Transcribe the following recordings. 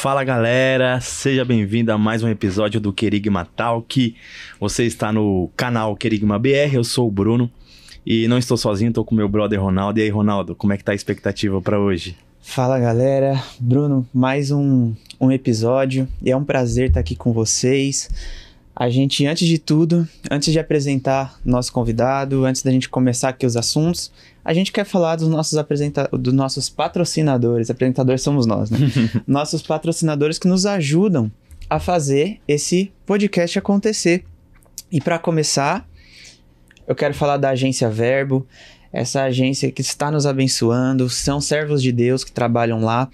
Fala galera, seja bem-vindo a mais um episódio do Querigma Talk. Você está no canal Querigma BR, eu sou o Bruno e não estou sozinho, estou com meu brother Ronaldo. E aí, Ronaldo, como é que tá a expectativa para hoje? Fala galera, Bruno, mais um, um episódio e é um prazer estar tá aqui com vocês. A gente, antes de tudo, antes de apresentar nosso convidado, antes da gente começar aqui os assuntos, a gente quer falar dos nossos, apresenta dos nossos patrocinadores. Apresentadores somos nós, né? nossos patrocinadores que nos ajudam a fazer esse podcast acontecer. E para começar, eu quero falar da agência Verbo, essa agência que está nos abençoando, são servos de Deus que trabalham lá.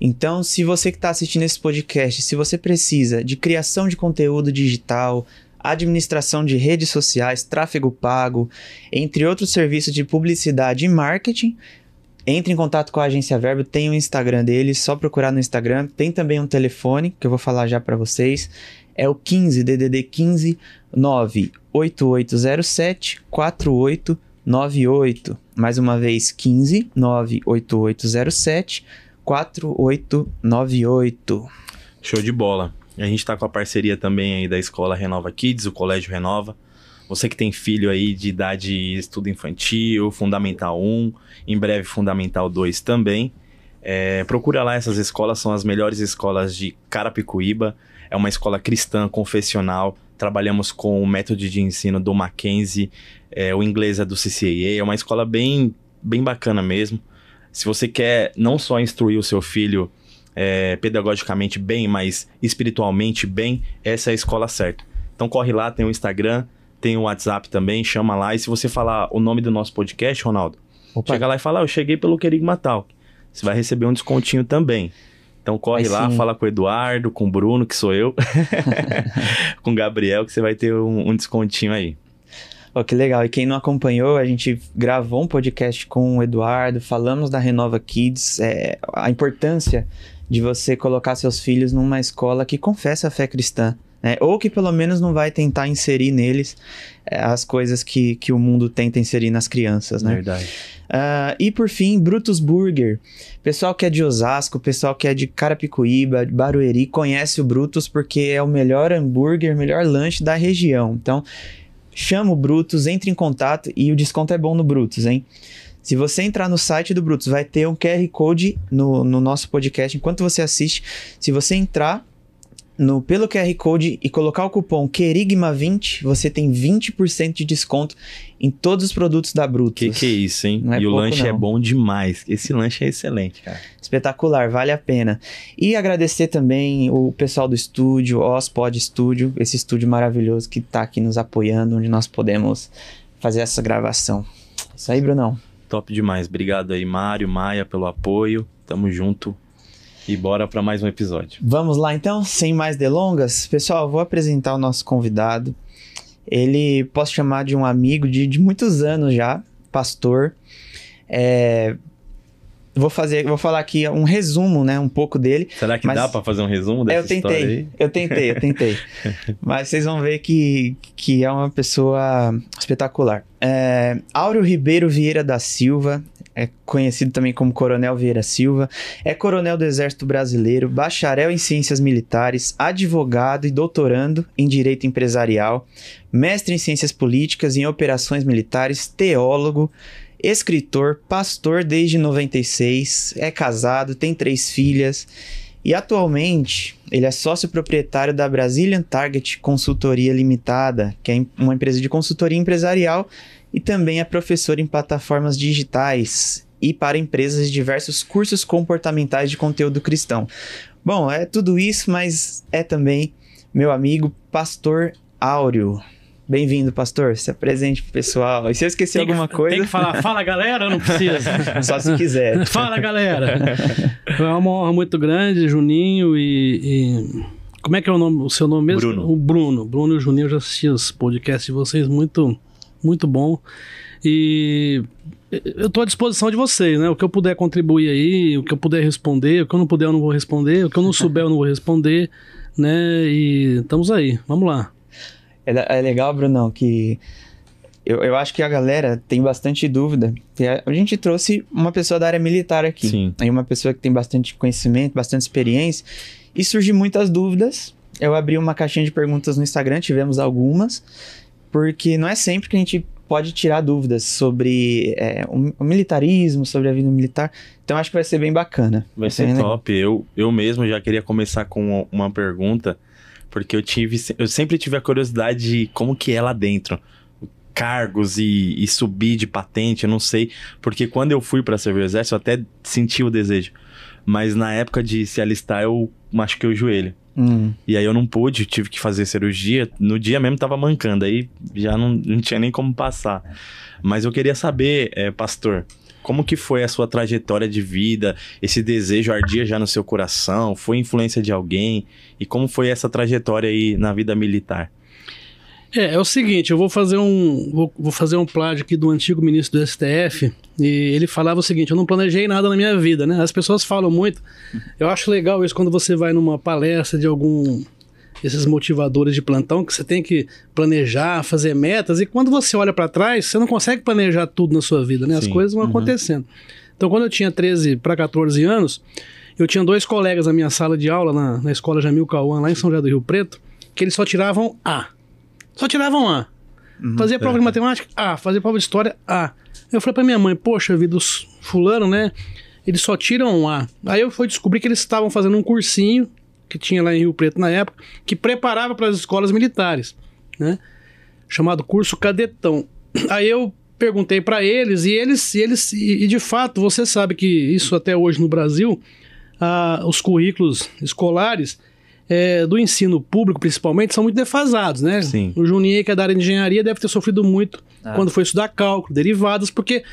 Então, se você que está assistindo esse podcast, se você precisa de criação de conteúdo digital, administração de redes sociais, tráfego pago, entre outros serviços de publicidade e marketing. Entre em contato com a agência Verbo, tem o um Instagram deles, só procurar no Instagram. Tem também um telefone que eu vou falar já para vocês. É o 15 DDD 15 98807 4898. Mais uma vez 15 98807 4898. Show de bola. A gente está com a parceria também aí da Escola Renova Kids, o Colégio Renova. Você que tem filho aí de idade estudo infantil, Fundamental 1, em breve Fundamental 2 também. É, procura lá essas escolas, são as melhores escolas de Carapicuíba. É uma escola cristã, confessional. Trabalhamos com o método de ensino do Mackenzie, é, o inglês é do CCAA. É uma escola bem, bem bacana mesmo. Se você quer não só instruir o seu filho é, pedagogicamente bem, mas espiritualmente bem, essa é a escola certa. Então corre lá, tem o Instagram, tem o WhatsApp também, chama lá. E se você falar o nome do nosso podcast, Ronaldo, Opa. chega lá e fala, ah, eu cheguei pelo Querigma Talk. Você vai receber um descontinho também. Então corre lá, sim. fala com o Eduardo, com o Bruno, que sou eu, com o Gabriel, que você vai ter um, um descontinho aí. Oh, que legal. E quem não acompanhou, a gente gravou um podcast com o Eduardo, falamos da Renova Kids, é, a importância de você colocar seus filhos numa escola que confessa a fé cristã. Né? Ou que pelo menos não vai tentar inserir neles eh, as coisas que, que o mundo tenta inserir nas crianças, né? Verdade. Uh, e por fim, Brutus Burger. Pessoal que é de Osasco, pessoal que é de Carapicuíba, de Barueri, conhece o Brutus porque é o melhor hambúrguer, melhor lanche da região. Então, chama o Brutus, entre em contato e o desconto é bom no Brutus, hein? Se você entrar no site do Brutus, vai ter um QR Code no, no nosso podcast enquanto você assiste. Se você entrar no, pelo QR Code e colocar o cupom Querigma20, você tem 20% de desconto em todos os produtos da Brutus. Que que é isso, hein? É e pouco, o lanche é não. é bom demais. Esse lanche é excelente, cara. Espetacular, vale a pena. E agradecer também o pessoal do estúdio, Ospod Studio, esse estúdio maravilhoso que está aqui nos apoiando, onde nós podemos fazer essa gravação. É isso aí, Brunão. Top demais. Obrigado aí, Mário, Maia, pelo apoio. Tamo junto. E bora para mais um episódio. Vamos lá então, sem mais delongas. Pessoal, vou apresentar o nosso convidado. Ele posso chamar de um amigo de, de muitos anos já, pastor. É, vou fazer, vou falar aqui um resumo, né, um pouco dele. Será que dá para fazer um resumo dessa eu tentei, história aí? Eu tentei, eu tentei. mas vocês vão ver que, que é uma pessoa espetacular. É, Áureo Ribeiro Vieira da Silva, é conhecido também como Coronel Vieira Silva, é coronel do Exército Brasileiro, bacharel em Ciências Militares, advogado e doutorando em Direito Empresarial, mestre em Ciências Políticas e em Operações Militares, teólogo escritor, pastor desde 96, é casado, tem três filhas e atualmente ele é sócio proprietário da Brazilian Target Consultoria Limitada, que é uma empresa de consultoria empresarial e também é professor em plataformas digitais e para empresas de diversos cursos comportamentais de conteúdo cristão. Bom, é tudo isso, mas é também meu amigo pastor Áureo. Bem-vindo, pastor. Se apresente pro pessoal. E se eu esquecer alguma coisa. Tem que falar, fala galera, não precisa. Só se quiser. fala galera. É uma honra muito grande, Juninho e... e... Como é que é o nome, o seu nome mesmo? Bruno. O Bruno. Bruno e o Juninho, eu já assisti os podcasts de vocês, muito, muito bom. E eu estou à disposição de vocês, né? O que eu puder contribuir aí, o que eu puder responder, o que eu não puder eu não vou responder, o que eu não souber eu não vou responder, né? E estamos aí, vamos lá. É, é legal, Brunão, que eu, eu, acho que a galera tem bastante dúvida. A gente trouxe uma pessoa da área militar aqui. Sim. Aí uma pessoa que tem bastante conhecimento, bastante experiência. E surgem muitas dúvidas. Eu abri uma caixinha de perguntas no Instagram, tivemos algumas. Porque não é sempre que a gente pode tirar dúvidas sobre é, o militarismo, sobre a vida militar. Então acho que vai ser bem bacana. Vai, ser, ser top. Eu, eu mesmo já queria começar com uma pergunta porque eu tive, eu sempre tive a curiosidade de como que é lá dentro cargos e, e, subir de patente, eu não sei, porque quando eu fui para servir o exército, eu até senti o desejo. Mas na época de se alistar, eu machuquei o joelho. Hum. E aí eu não pude, tive que fazer cirurgia. No dia mesmo tava mancando, aí já não, não tinha nem como passar. Mas eu queria saber, é, pastor, como que foi a sua trajetória de vida? Esse desejo ardia já no seu coração? Foi influência de alguém? E como foi essa trajetória aí na vida militar? É, é o seguinte, eu vou fazer um vou, vou fazer um plágio aqui do antigo ministro do STF e ele falava o seguinte: eu não planejei nada na minha vida, né? As pessoas falam muito. Eu acho legal isso quando você vai numa palestra de algum esses motivadores de plantão que você tem que planejar, fazer metas, e quando você olha para trás, você não consegue planejar tudo na sua vida, né? As coisas vão uhum. acontecendo. Então, quando eu tinha 13 para 14 anos, eu tinha dois colegas na minha sala de aula, na, na escola Jamil Cauã, lá em São José do Rio Preto, que eles só tiravam A. Só tiravam A. Uhum, fazia é. prova é. de matemática? A. Fazia prova de história? A. Eu falei para minha mãe, poxa vida, os fulano, né? Eles só tiram A. Aí eu fui descobrir que eles estavam fazendo um cursinho que tinha lá em Rio Preto na época, que preparava para as escolas militares, né? Chamado curso cadetão. Aí eu perguntei para eles e eles e eles e, de fato você sabe que isso até hoje no Brasil, ah, os currículos escolares é, do ensino público, principalmente, são muito defasados, né? Sim. O Juninho, que é da área de engenharia, deve ter sofrido muito ah. quando foi estudar cálculo, derivadas, porque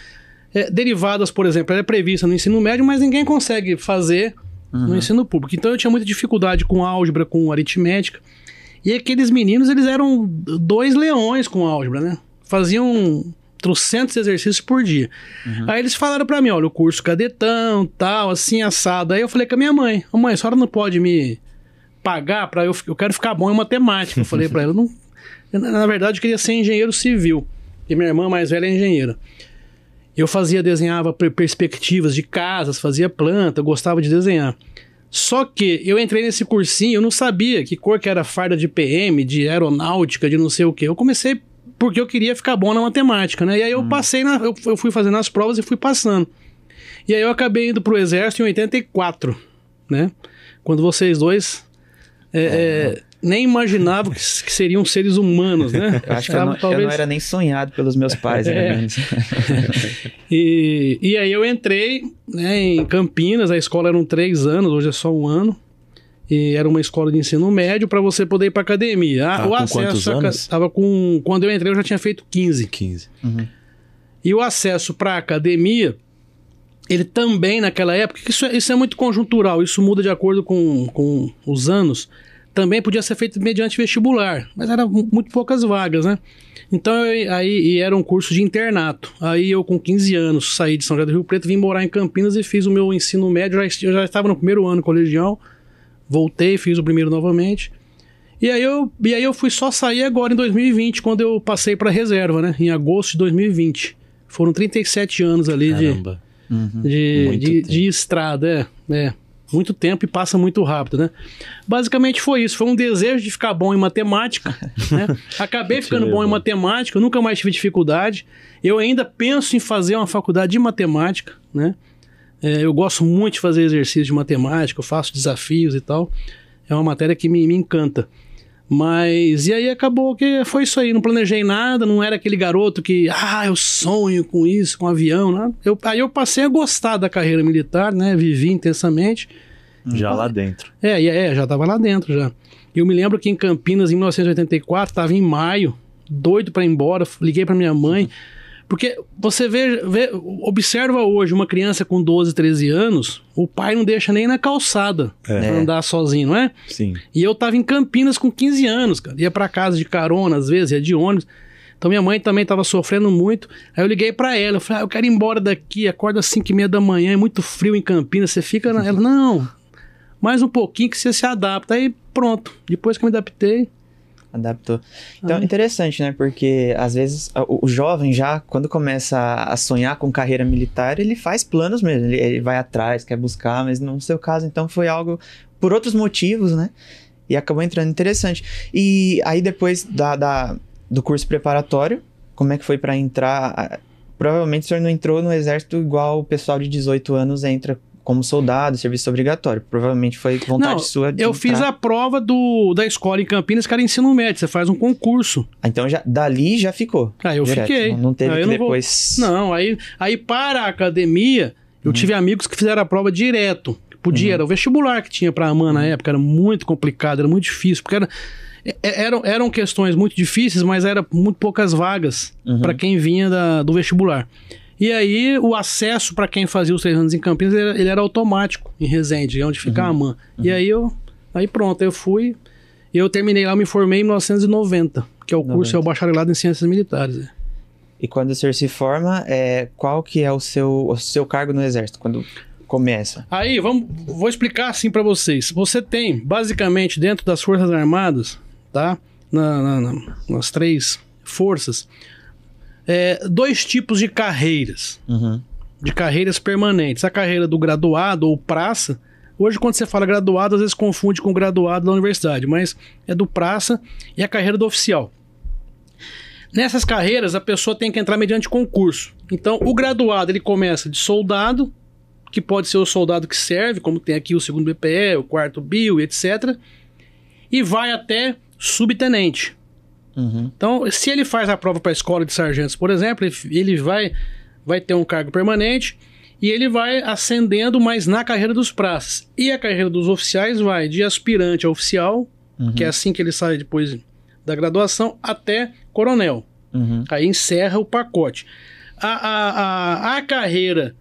é, eh, derivadas, por exemplo, ela é prevista no ensino médio, mas ninguém consegue fazer uhum. no ensino público. Então eu tinha muita dificuldade com álgebra, com aritmética. E aqueles meninos, eles eram dois leões com álgebra, né? Faziam trocentos exercícios por dia. Uhum. Aí eles falaram para mim, olha, o curso cadetão, tal, assim, assado. Aí eu falei com a minha mãe, oh, mãe, a senhora não pode me pagar para eu, eu quero ficar bom em matemática. Eu falei para ela, não, na verdade eu queria ser engenheiro civil. E minha irmã mais velha é engenheira. Eu fazia, desenhava perspectivas de casas, fazia planta, gostava de desenhar. Só que eu entrei nesse cursinho, eu não sabia que cor que era farda de PM, de aeronáutica, de não sei o que. Eu comecei porque eu queria ficar bom na matemática, né? E aí eu hum. passei, na, eu, eu fui fazendo as provas e fui passando. E aí eu acabei indo pro exército em 84, né? Quando vocês dois é, é. é nem imaginava que, que seriam seres humanos, né? Eu acho que eu não, talvez... eu não, era nem sonhado pelos meus pais, é. Né, e, e aí eu entrei né, em Campinas, a escola eram três anos, hoje é só um ano. E era uma escola de ensino médio para você poder ir para academia. Ah, ah o acesso estava com quando eu entrei eu já tinha feito 15, 15. Uhum. E o acesso para academia, ele também naquela época, isso, é, isso é muito conjuntural, isso muda de acordo com, com os anos também podia ser feito mediante vestibular, mas era muito poucas vagas, né? Então eu, aí era um curso de internato. Aí eu com 15 anos saí de São José do Rio Preto, vim morar em Campinas e fiz o meu ensino médio. Já, já estava no primeiro ano colegial, voltei, fiz o primeiro novamente. E aí eu, e aí eu fui só sair agora em 2020, quando eu passei para reserva, né? Em agosto de 2020. Foram 37 anos ali Caramba. de, uhum. de, de, de, estrada, é. é muito tempo e passa muito rápido, né? Basicamente foi isso. Foi um desejo de ficar bom em matemática. Né? Acabei ficando bom em matemática, nunca mais tive dificuldade. Eu ainda penso em fazer uma faculdade de matemática, né? É, eu gosto muito de fazer exercícios de matemática, eu faço desafios e tal. É uma matéria que me, me encanta. Mas, e aí acabou que foi isso aí, não planejei nada, não era aquele garoto que, ah, eu sonho com isso, com um avião, né? Eu, aí eu passei a gostar da carreira militar, né? Vivi intensamente. Já lá dentro. É, é, é, já tava lá dentro já. Eu me lembro que em Campinas, em 1984, tava em maio, doido para ir embora, liguei para minha mãe. Uhum porque você vê, vê, observa hoje uma criança com 12, 13 anos, o pai não deixa nem na calçada é. pra é. andar sozinho, não é? Sim. E eu tava em Campinas com 15 anos, cara. Ia para casa de carona, às vezes, ia de ônibus. Então minha mãe também estava sofrendo muito. Aí eu liguei para ela, eu falei, ah, eu quero ir embora daqui, acorda às 5 e meia da manhã, é muito frio em Campinas, você fica... Na... Ela, não, mais um pouquinho que você se adapta. Aí pronto, depois que eu me adaptei, Adaptou. Então, ah. interessante, né? Porque às vezes o, o, jovem já, quando começa a sonhar com carreira militar, ele faz planos mesmo, ele, ele, vai atrás, quer buscar, mas no seu caso, então, foi algo por outros motivos, né? E acabou entrando interessante. E aí, depois da, da do curso preparatório, como é que foi para entrar? Provavelmente o senhor não entrou no exército igual o pessoal de 18 anos entra como soldado, serviço obrigatório. Provavelmente foi vontade não, sua de Eu entrar. fiz a prova do, da escola em Campinas, que era ensino médio. Você faz um concurso. Ah, então já, dali já ficou. Ah, eu direto. fiquei. Não, não teve não depois. Vou... Não, aí, aí para a academia, eu uhum. tive amigos que fizeram a prova direto. Podia, uhum. era o vestibular que tinha para a AMAN na uhum. época, era muito complicado, era muito difícil, porque era, é, é, eram, eram questões muito difíceis, mas era muito poucas vagas uhum. para quem vinha da, do vestibular. E aí o acesso para quem fazia os três anos em Campinas, ele era, ele era automático em Resende, é onde fica uhum. a AMAN. Uhum. E aí eu, aí pronto, eu fui e eu terminei lá, me formei em 1990, que é o 90. curso, é o bacharelado em ciências militares. É. E quando o senhor se forma, é, qual que é o seu, o seu cargo no exército? Quando começa? Aí, vamos, vou explicar assim para vocês. Você tem, basicamente, dentro das Forças Armadas, tá? Na, na, na, nas três forças, é, dois tipos de carreiras. Uhum. De carreiras permanentes. A carreira do graduado ou praça. Hoje, quando você fala graduado, às vezes confunde com graduado da universidade, mas é do praça e a carreira do oficial. Nessas carreiras, a pessoa tem que entrar mediante concurso. Então, o graduado ele começa de soldado, que pode ser o soldado que serve, como tem aqui o segundo BPE, o quarto BIO, etc. E vai até subtenente. Uhum. Então, se ele faz a prova para a escola de sargentos, por exemplo, ele vai, vai ter um cargo permanente e ele vai ascendendo, mas na carreira dos praças. E a carreira dos oficiais vai de aspirante a oficial, uhum. que é assim que ele sai depois da graduação, até coronel. Uhum. Aí encerra o pacote. A, a, a, a carreira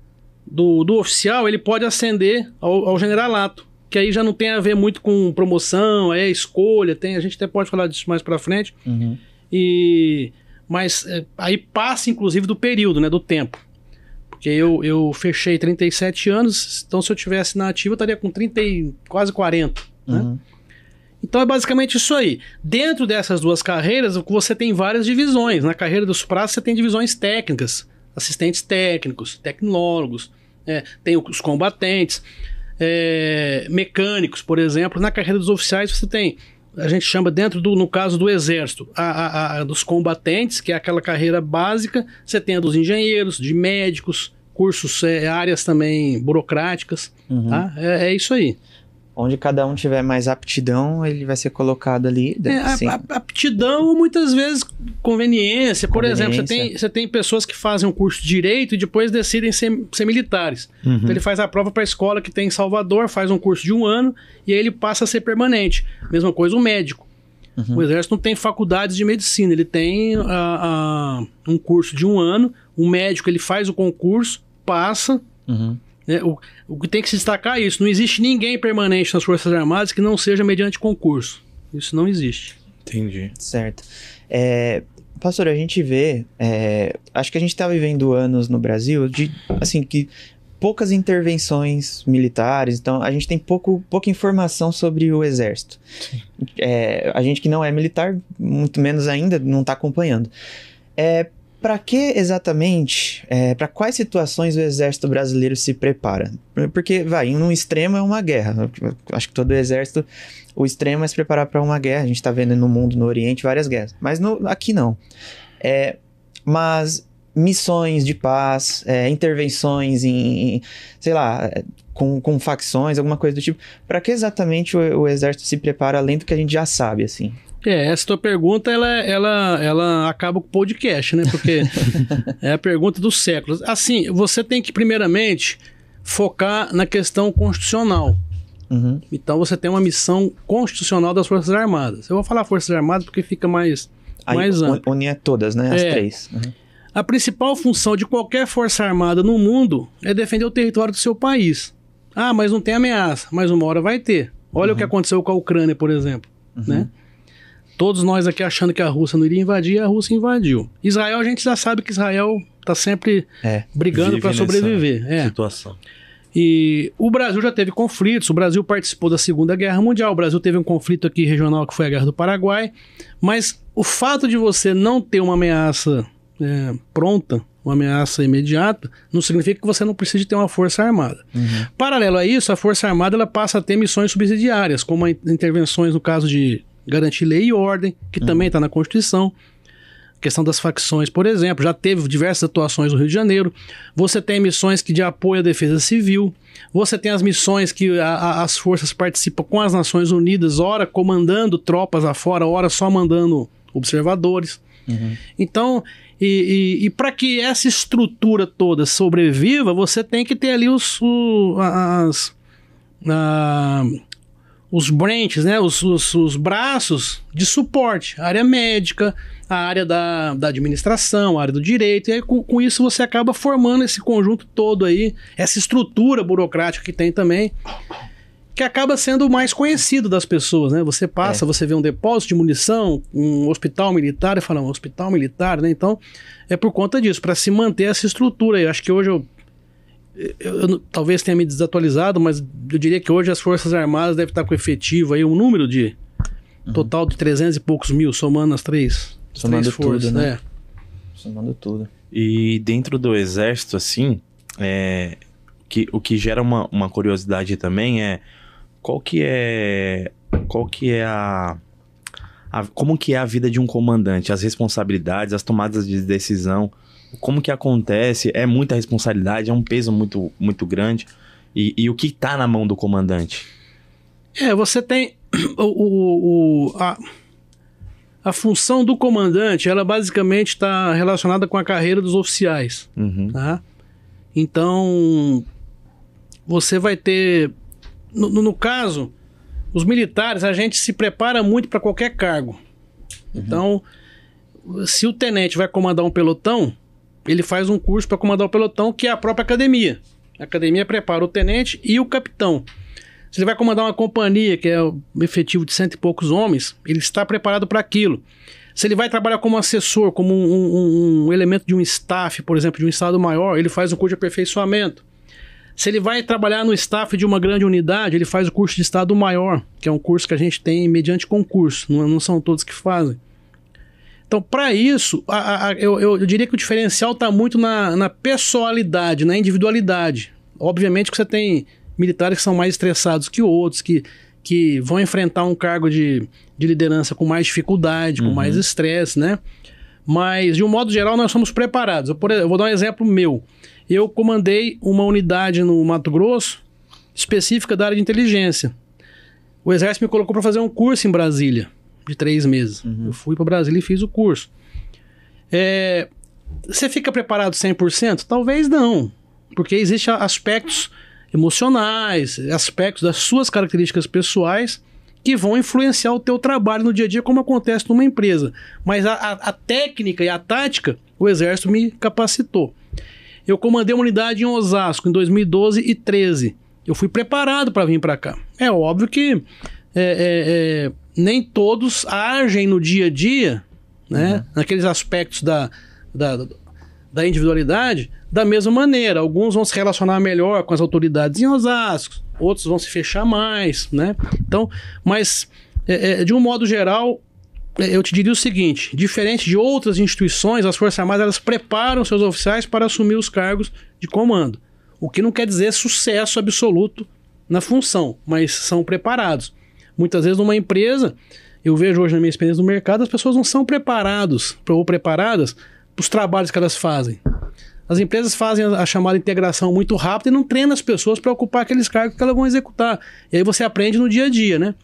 do, do oficial, ele pode ascender ao, ao generalato que aí já não tem a ver muito com promoção, é escolha, tem, a gente até pode falar disso mais para frente. Uhum. E mas é, aí passa inclusive do período, né, do tempo. Porque eu, eu fechei 37 anos, então se eu tivesse na ativa eu estaria com 30 quase 40, né? Uhum. Então é basicamente isso aí. Dentro dessas duas carreiras, você tem várias divisões. Na carreira dos prazos, você tem divisões técnicas, assistentes técnicos, tecnólogos, é, tem os combatentes é, mecânicos, por exemplo. Na carreira dos oficiais, você tem a gente chama dentro do, no caso do exército, a, a, a, dos combatentes, que é aquela carreira básica, você tem a dos engenheiros, de médicos, cursos, é, áreas também burocráticas, uhum. tá? É, é, isso aí onde cada um tiver mais aptidão, ele vai ser colocado ali. É, assim. a, a, aptidão, muitas vezes, conveniência. conveniência. Por exemplo, você tem, você tem pessoas que fazem um curso de direito e depois decidem ser, ser militares. Uhum. Então, ele faz a prova para a escola que tem em Salvador, faz um curso de um ano e aí ele passa a ser permanente. Mesma coisa o médico. Uhum. O Exército não tem faculdades de medicina, ele tem um curso de um ano, o médico ele faz o concurso, passa, uhum né? O, o que tem que se destacar é isso: não existe ninguém permanente nas Forças Armadas que não seja mediante concurso. Isso não existe. Entendi. Certo. É, pastor, a gente vê. É, acho que a gente está vivendo anos no Brasil de. Assim, que poucas intervenções militares, então a gente tem pouco, pouca informação sobre o exército. É, a gente que não é militar, muito menos ainda, não está acompanhando. É, para que exatamente, é, para quais situações o exército brasileiro se prepara? Porque, vai, um extremo é uma guerra. Acho que todo exército, o extremo é se preparar para uma guerra. A gente está vendo no mundo, no Oriente, várias guerras. Mas no, aqui não. É, mas missões de paz, é, intervenções em, em, sei lá, é, com, com facções, alguma coisa do tipo. Para que exatamente o, o exército se prepara além do que a gente já sabe, assim? É, essa tua pergunta, ela, ela, ela acaba com o podcast, né? Porque é a pergunta dos séculos. Assim, você tem que, primeiramente, focar na questão constitucional. Uhum. Então, você tem uma missão constitucional das Forças Armadas. Eu vou falar Forças Armadas porque fica mais, Aí, mais amplo. Unir todas, né? As é, três. Uhum. A principal função de qualquer Força Armada no mundo é defender o território do seu país. Ah, mas não tem ameaça. Mas uma hora vai ter. Olha uhum. o que aconteceu com a Ucrânia, por exemplo. Uhum. Né? Todos nós aqui achando que a Rússia não iria invadir, a Rússia invadiu. Israel, a gente já sabe que Israel está sempre é, brigando para sobreviver. É. Situação. E o Brasil já teve conflitos, o Brasil participou da Segunda Guerra Mundial, o Brasil teve um conflito aqui regional que foi a Guerra do Paraguai, mas o fato de você não ter uma ameaça é, pronta, uma ameaça imediata, não significa que você não precise ter uma força armada. Uhum. Paralelo a isso, a força armada ela passa a ter missões subsidiárias, como intervenções no caso de garantir lei e ordem, que uhum. também está na Constituição. A questão das facções, por exemplo, já teve diversas atuações no Rio de Janeiro. Você tem missões que de apoio à defesa civil. Você tem as missões que a, a, as forças participam com as Nações Unidas, ora comandando tropas afora, ora só mandando observadores. Uhum. Então, e, e, e para que essa estrutura toda sobreviva, você tem que ter ali os, o, as, a, os branches, né, os, os, os, braços de suporte, área médica, a área da, da administração, a área do direito, e aí, com, com, isso você acaba formando esse conjunto todo aí, essa estrutura burocrática que tem também, que acaba sendo mais conhecido das pessoas, né? Você passa, é. você vê um depósito de munição, um hospital militar, e fala, um hospital militar, né? Então, é por conta disso, para se manter essa estrutura aí. Eu acho que hoje eu eu, eu, talvez tenha me desatualizado, mas eu diria que hoje as Forças Armadas devem estar com efetivo aí um número de uhum. total de 300 e poucos mil, somando as três, somando três tudo, né? É. Somando tudo. E dentro do exército, assim, é, que, o que gera uma, uma curiosidade também é qual que é qual que é a, a como que é a vida de um comandante, as responsabilidades, as tomadas de decisão como que acontece, é muita responsabilidade, é um peso muito, muito grande. E, e o que está na mão do comandante? É, você tem o, o, o a, a função do comandante, ela basicamente está relacionada com a carreira dos oficiais, uhum. tá? Então você vai ter, no, no caso, os militares, a gente se prepara muito para qualquer cargo. Uhum. Então, se o tenente vai comandar um pelotão, ele faz um curso para comandar o pelotão, que é a própria academia. A academia prepara o tenente e o capitão. Se ele vai comandar uma companhia, que é um efetivo de cento e poucos homens, ele está preparado para aquilo. Se ele vai trabalhar como assessor, como um, um, um, elemento de um staff, por exemplo, de um estado maior, ele faz um curso de aperfeiçoamento. Se ele vai trabalhar no staff de uma grande unidade, ele faz o curso de estado maior, que é um curso que a gente tem mediante concurso, não, não são todos que fazem. Então, para isso, a, a, eu, eu, diria que o diferencial está muito na, na personalidade, na individualidade. Obviamente que você tem militares que são mais estressados que outros, que, que vão enfrentar um cargo de, de liderança com mais dificuldade, com uhum. mais estresse, né? Mas, de um modo geral, nós somos preparados. Eu, por, eu vou dar um exemplo meu. Eu comandei uma unidade no Mato Grosso específica da área de inteligência. O Exército me colocou para fazer um curso em Brasília de três meses. Uhum. Eu fui para Brasília e fiz o curso. É, você fica preparado 100%? Talvez não, porque existem aspectos emocionais, aspectos das suas características pessoais que vão influenciar o teu trabalho no dia a dia, como acontece numa empresa. Mas a, a, a técnica e a tática, o Exército me capacitou. Eu comandei uma unidade em Osasco em 2012 e 13. Eu fui preparado para vir para cá. É óbvio que é, é, é, nem todos agem no dia a dia, né? Uhum. Naqueles aspectos da, da, da individualidade da mesma maneira. Alguns vão se relacionar melhor com as autoridades em Osasco, outros vão se fechar mais, né? Então, mas é, é, de um modo geral, é, eu te diria o seguinte: diferente de outras instituições, as Forças Armadas elas preparam seus oficiais para assumir os cargos de comando. O que não quer dizer sucesso absoluto na função, mas são preparados. Muitas vezes numa empresa, eu vejo hoje na minha experiência no mercado, as pessoas não são preparados ou preparadas para os trabalhos que elas fazem. As empresas fazem a chamada integração muito rápida e não treinam as pessoas para ocupar aqueles cargos que elas vão executar. E aí você aprende no dia a dia, né?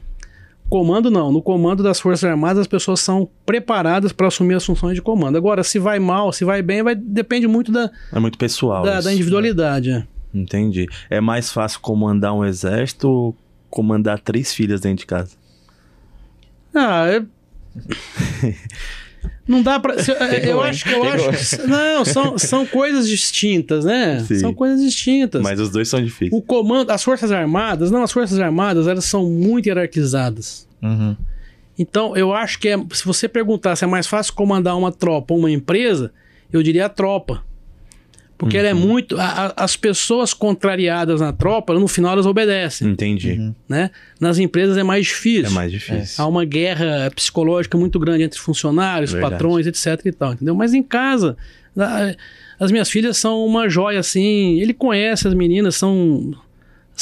Comando não, no comando das Forças Armadas as pessoas são preparadas para assumir as funções de comando. Agora, se vai mal, se vai bem, vai, depende muito da. É muito pessoal. Da, isso, da né? individualidade. Né? É. Entendi. É mais fácil comandar um exército comandar três filhas dentro de casa? Ah, é... Não dá pra. eu, eu acho que eu acho. não, são, são coisas distintas, né? Sim. São coisas distintas. Mas os dois são difíceis. O comando, as Forças Armadas, não, as Forças Armadas, elas são muito hierarquizadas. Uhum. Então, eu acho que é, se você perguntar se é mais fácil comandar uma tropa ou uma empresa, eu diria a tropa. Porque uhum. ela é uhum. muito. A, a, as pessoas contrariadas na tropa, no final elas obedecem. Entendi. Uhum. Né? Nas empresas é mais difícil. É mais difícil. É. Há uma guerra psicológica muito grande entre funcionários, Verdade. patrões, etc. e tal, entendeu? Mas em casa. A, as minhas filhas são uma joia, assim. Ele conhece as meninas, são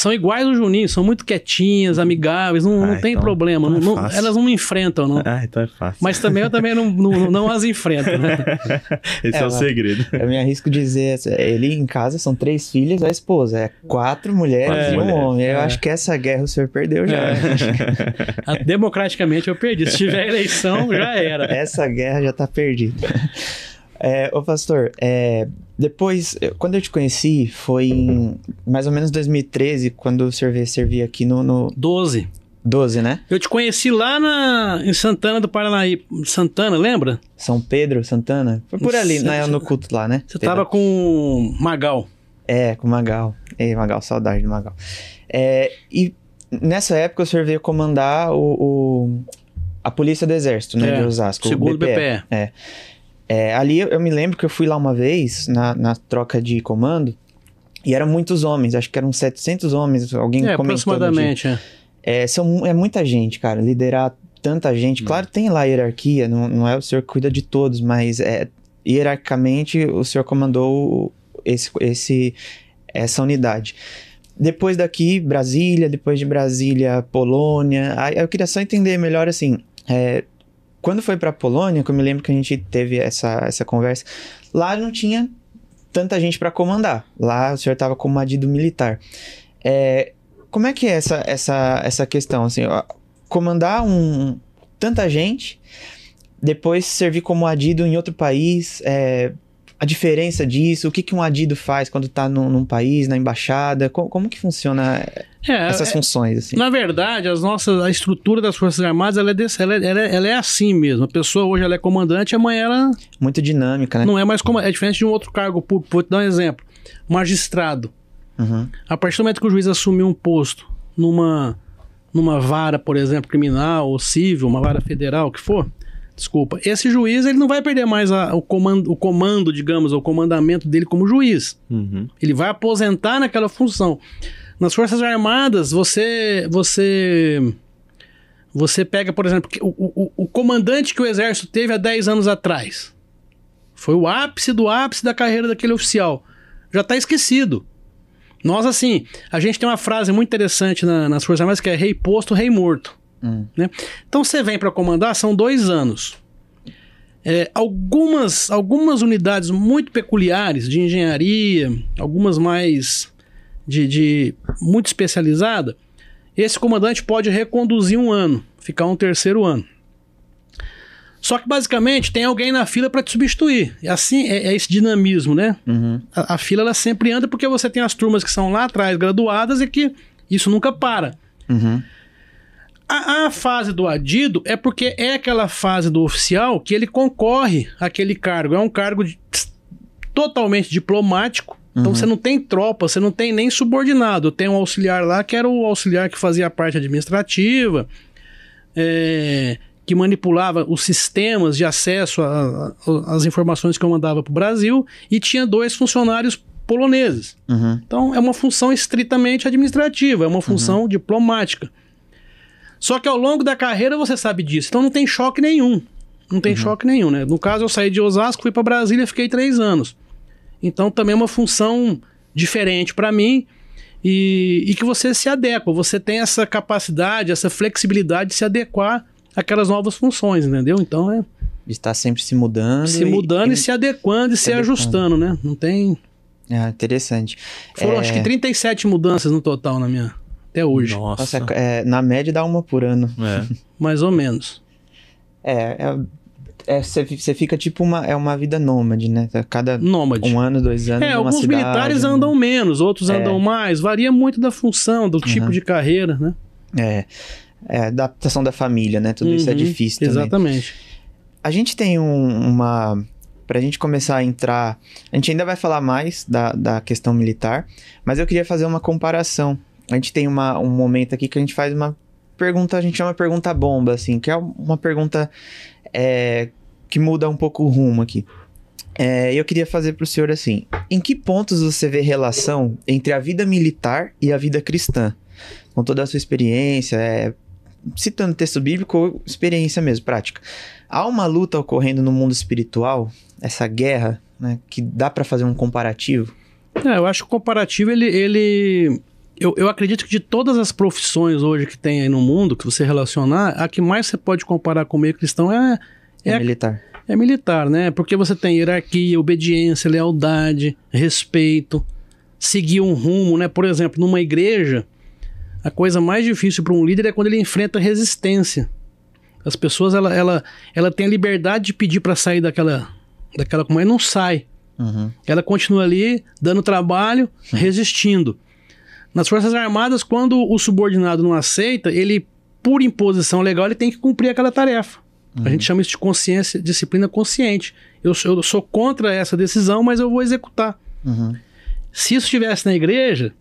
são iguais ao Juninho, são muito quietinhas, amigáveis, não, ah, não tem então, problema. Tá não, é não, elas não me enfrentam, não. Ah, então é fácil. Mas também eu também não, não, as enfrento, né? Esse é, é o segredo. Eu me arrisco dizer, ele em casa são três filhas e a esposa. É quatro mulheres é, e um mulher. homem. Eu é. acho que essa guerra o senhor perdeu já. É. Ah, democraticamente eu perdi. Se tiver eleição, já era. Essa guerra já tá perdida. É, ô pastor, é, depois, quando eu te conheci, foi em mais ou menos 2013, quando o servia, servia aqui no, no. 12. 12, né? Eu te conheci lá na, em Santana do Paranaíba. Santana, lembra? São Pedro, Santana. Foi por ali, na no culto lá, né? Você Pedro. tava com Magal. É, com Magal. Ei, Magal, saudade de Magal. É, e nessa época o senhor veio comandar o, o a Polícia do Exército, né? É, de Osasco. Segundo o BPE. BPE. É. É, ali eu, eu, me lembro que eu fui lá uma vez, na, na troca de comando, e eram muitos homens, acho que eram 700 homens, alguém é, comentou. Aproximadamente, é. É, são, é muita gente, cara, liderar tanta gente. Hum. Claro, tem lá hierarquia, não, não é o senhor que cuida de todos, mas é, hierarquicamente o senhor comandou esse, esse, essa unidade. Depois daqui, Brasília, depois de Brasília, Polônia. Aí eu queria só entender melhor assim. É, quando foi para a Polônia, que eu me lembro que a gente teve essa, essa conversa, lá não tinha tanta gente para comandar. Lá o senhor estava como adido militar. É, como é que é essa, essa, essa questão? Assim, ó, comandar um, tanta gente, depois servir como adido em outro país, é, a diferença disso, o que, que um adido faz quando está num, num, país, na embaixada, como, como que funciona é, essas é, funções? Assim? Na verdade, as nossas, a estrutura das Forças Armadas ela é, desse, ela, é, ela, é, ela é assim mesmo. A pessoa hoje ela é comandante, amanhã ela... Muito dinâmica, né? Não é mais como... É diferente de um outro cargo público. Vou te dar um exemplo. Magistrado. Uhum. A partir do momento que o juiz assumiu um posto numa, numa vara, por exemplo, criminal ou civil, uma vara federal, o que for desculpa, esse juiz ele não vai perder mais a, o, comando, o comando, digamos, o comandamento dele como juiz. Uhum. Ele vai aposentar naquela função. Nas Forças Armadas, você você você pega, por exemplo, o, o, o comandante que o Exército teve há 10 anos atrás. Foi o ápice do ápice da carreira daquele oficial. Já está esquecido. Nós, assim, a gente tem uma frase muito interessante na, nas Forças Armadas que é rei posto, rei morto. Hum. Né? Então você vem para comandar, são dois anos. É, algumas, algumas unidades muito peculiares de engenharia, algumas mais de, de muito especializada, esse comandante pode reconduzir um ano, ficar um terceiro ano. Só que basicamente tem alguém na fila para te substituir. E assim é, é, esse dinamismo, né? Uhum. A, a, fila ela sempre anda porque você tem as turmas que são lá atrás graduadas e que isso nunca para. Uhum. A, a, fase do adido é porque é aquela fase do oficial que ele concorre àquele cargo. É um cargo de, totalmente diplomático. Então uhum. você não tem tropa, você não tem nem subordinado. Tem um auxiliar lá que era o auxiliar que fazia a parte administrativa, é, que manipulava os sistemas de acesso às informações que eu mandava para o Brasil, e tinha dois funcionários poloneses. Uhum. Então é uma função estritamente administrativa, é uma função uhum. diplomática. Só que ao longo da carreira você sabe disso. Então não tem choque nenhum. Não tem uhum. choque nenhum, né? No caso, eu saí de Osasco, fui para Brasília, fiquei três anos. Então também é uma função diferente para mim e, e, que você se adequa. Você tem essa capacidade, essa flexibilidade de se adequar àquelas novas funções, entendeu? Então é. Está estar sempre se mudando. Se mudando e, e se adequando e se, se adequando. ajustando, né? Não tem. É, interessante. Foram é... acho que 37 é. mudanças no total na minha até hoje. Nossa. Nossa é, na média dá uma por ano. É. Mais ou menos. É, é, é você fica tipo uma, é uma vida nômade, né? Tá cada nômade. um ano, dois anos. É, alguns cidade, militares né? andam menos, outros é. andam mais. Varia muito da função, do tipo uhum. de carreira, né? É. é. Adaptação da família, né? Tudo uhum. isso é uhum, difícil. Também. Exatamente. A gente tem um, uma para a gente começar a entrar. A gente ainda vai falar mais da, da questão militar, mas eu queria fazer uma comparação a gente tem uma, um momento aqui que a gente faz uma pergunta, a gente chama pergunta bomba, assim, que é uma pergunta é, que muda um pouco o rumo aqui. É, eu queria fazer para o senhor assim: em que pontos você vê relação entre a vida militar e a vida cristã? Com toda a sua experiência, é, citando texto bíblico, experiência mesmo, prática. Há uma luta ocorrendo no mundo espiritual, essa guerra, né, que dá para fazer um comparativo? É, eu acho que o comparativo ele, ele eu, eu acredito que de todas as profissões hoje que tem aí no mundo, que você relacionar, a que mais você pode comparar com o meio cristão é. É, é militar. É militar, né? Porque você tem hierarquia, obediência, lealdade, respeito, seguir um rumo, né? Por exemplo, numa igreja, a coisa mais difícil para um líder é quando ele enfrenta resistência. As pessoas, ela, ela, ela tem a liberdade de pedir para sair daquela, daquela comunidade, não sai. Uhum. Ela continua ali, dando trabalho, uhum. resistindo. Nas Forças Armadas, quando o subordinado não aceita, ele, por imposição legal, ele tem que cumprir aquela tarefa. Uhum. A gente chama isso de consciência, disciplina consciente. Eu, eu sou contra essa decisão, mas eu vou executar. Uhum. Se isso estivesse na igreja,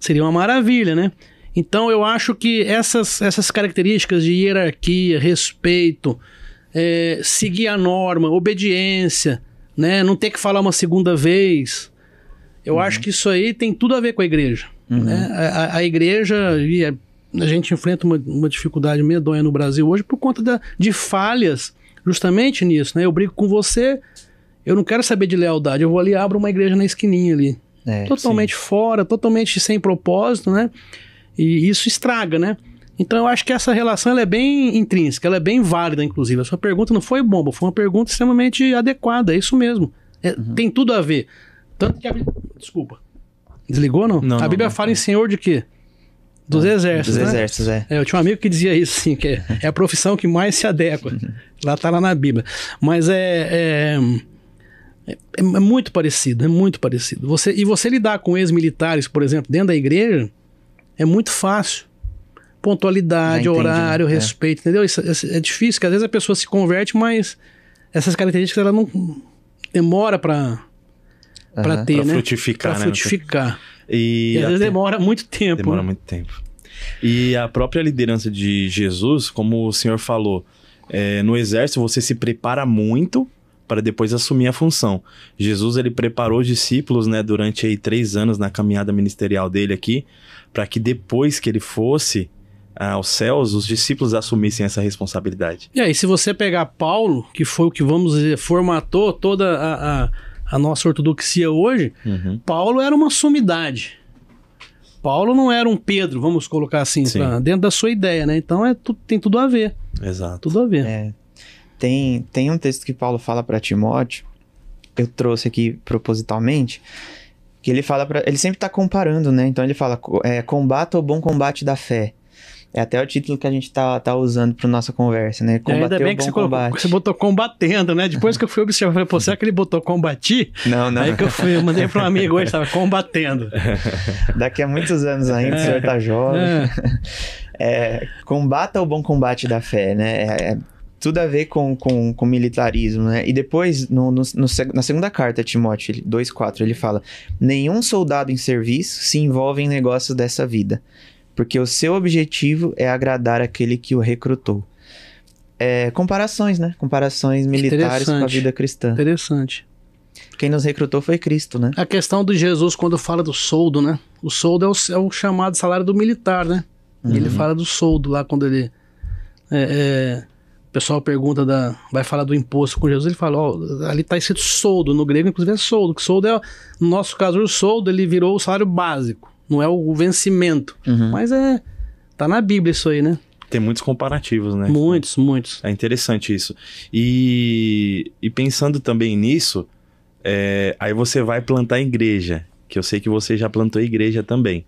seria uma maravilha, né? Então eu acho que essas, essas características de hierarquia, respeito, é, seguir a norma, obediência, né? não ter que falar uma segunda vez, eu uhum. acho que isso aí tem tudo a ver com a igreja. Uhum. Né? A, a, igreja e a, gente enfrenta uma, uma dificuldade medonha no Brasil hoje por conta da, de falhas justamente nisso, né? Eu brigo com você, eu não quero saber de lealdade, eu vou ali abro uma igreja na esquininha ali. É, totalmente sim. fora, totalmente sem propósito, né? E isso estraga, né? Então eu acho que essa relação é bem intrínseca, ela é bem válida, inclusive. A sua pergunta não foi bomba, foi uma pergunta extremamente adequada, é isso mesmo. É, uhum. Tem tudo a ver. Tanto que a... Desculpa. Desligou não? não a Bíblia não, fala em senhor de quê? Dos exércitos. Dos né? exércitos, é. é. Eu tinha um amigo que dizia isso, sim, que é, é, a profissão que mais se adequa. lá tá lá na Bíblia. Mas é, é, é, é, muito parecido, é muito parecido. Você, e você lidar com ex-militares, por exemplo, dentro da igreja, é muito fácil. Pontualidade, ah, entendi, horário, é. respeito, entendeu? Isso, é difícil, porque às vezes a pessoa se converte, mas essas características ela não demora para uhum. para ter, pra né? frutificar, pra né? frutificar. E, e às vezes demora muito tempo. Demora né? muito tempo. E a própria liderança de Jesus, como o senhor falou, é, no exército você se prepara muito para depois assumir a função. Jesus ele preparou os discípulos, né, durante aí três anos na caminhada ministerial dele aqui, para que depois que ele fosse ah, aos céus, os discípulos assumissem essa responsabilidade. E aí, se você pegar Paulo, que foi o que vamos dizer formatou toda a, a a nossa ortodoxia hoje, uhum. Paulo era uma sumidade. Paulo não era um Pedro, vamos colocar assim, pra, dentro da sua ideia, né? Então é, tem tudo a ver. Exato. Tudo a ver. É. Tem, tem um texto que Paulo fala para Timóteo, eu trouxe aqui propositalmente, que ele fala para ele sempre está comparando, né? Então ele fala, é, combata o bom combate da fé. É até o título que a gente tá, tá usando para nossa conversa, né? É, Combater Ainda bem que você, combate. Colocou, você botou combatendo, né? Depois que eu fui observar, eu falei, pô, será que ele botou combati? Não, não. Aí que eu fui, eu mandei para um amigo hoje, estava combatendo. Daqui a muitos anos ainda, é. o senhor tá é, jovem. É. É, combata o bom combate da fé, né? É, é, tudo a ver com, com, com militarismo, né? E depois, no, no, no, na segunda carta a Timóteo 2,4, ele fala: Nenhum soldado em serviço se envolve em negócios dessa vida porque o seu objetivo é agradar aquele que o recrutou. É, comparações, né? Comparações militares com a vida cristã. Interessante. Quem nos recrutou foi Cristo, né? A questão de Jesus quando fala do soldo, né? O soldo é o, é o chamado salário do militar, né? Uhum. Ele fala do soldo lá quando ele. É, é, o pessoal pergunta da. Vai falar do imposto com Jesus, ele fala, ó, ali tá escrito soldo, no grego, inclusive é soldo, que soldo é. No nosso caso, o soldo ele virou o salário básico. Não é o vencimento, uhum. mas é tá na Bíblia isso aí, né? Tem muitos comparativos, né? Muitos, muitos. É interessante isso. E, e pensando também nisso, é, aí você vai plantar igreja, que eu sei que você já plantou igreja também.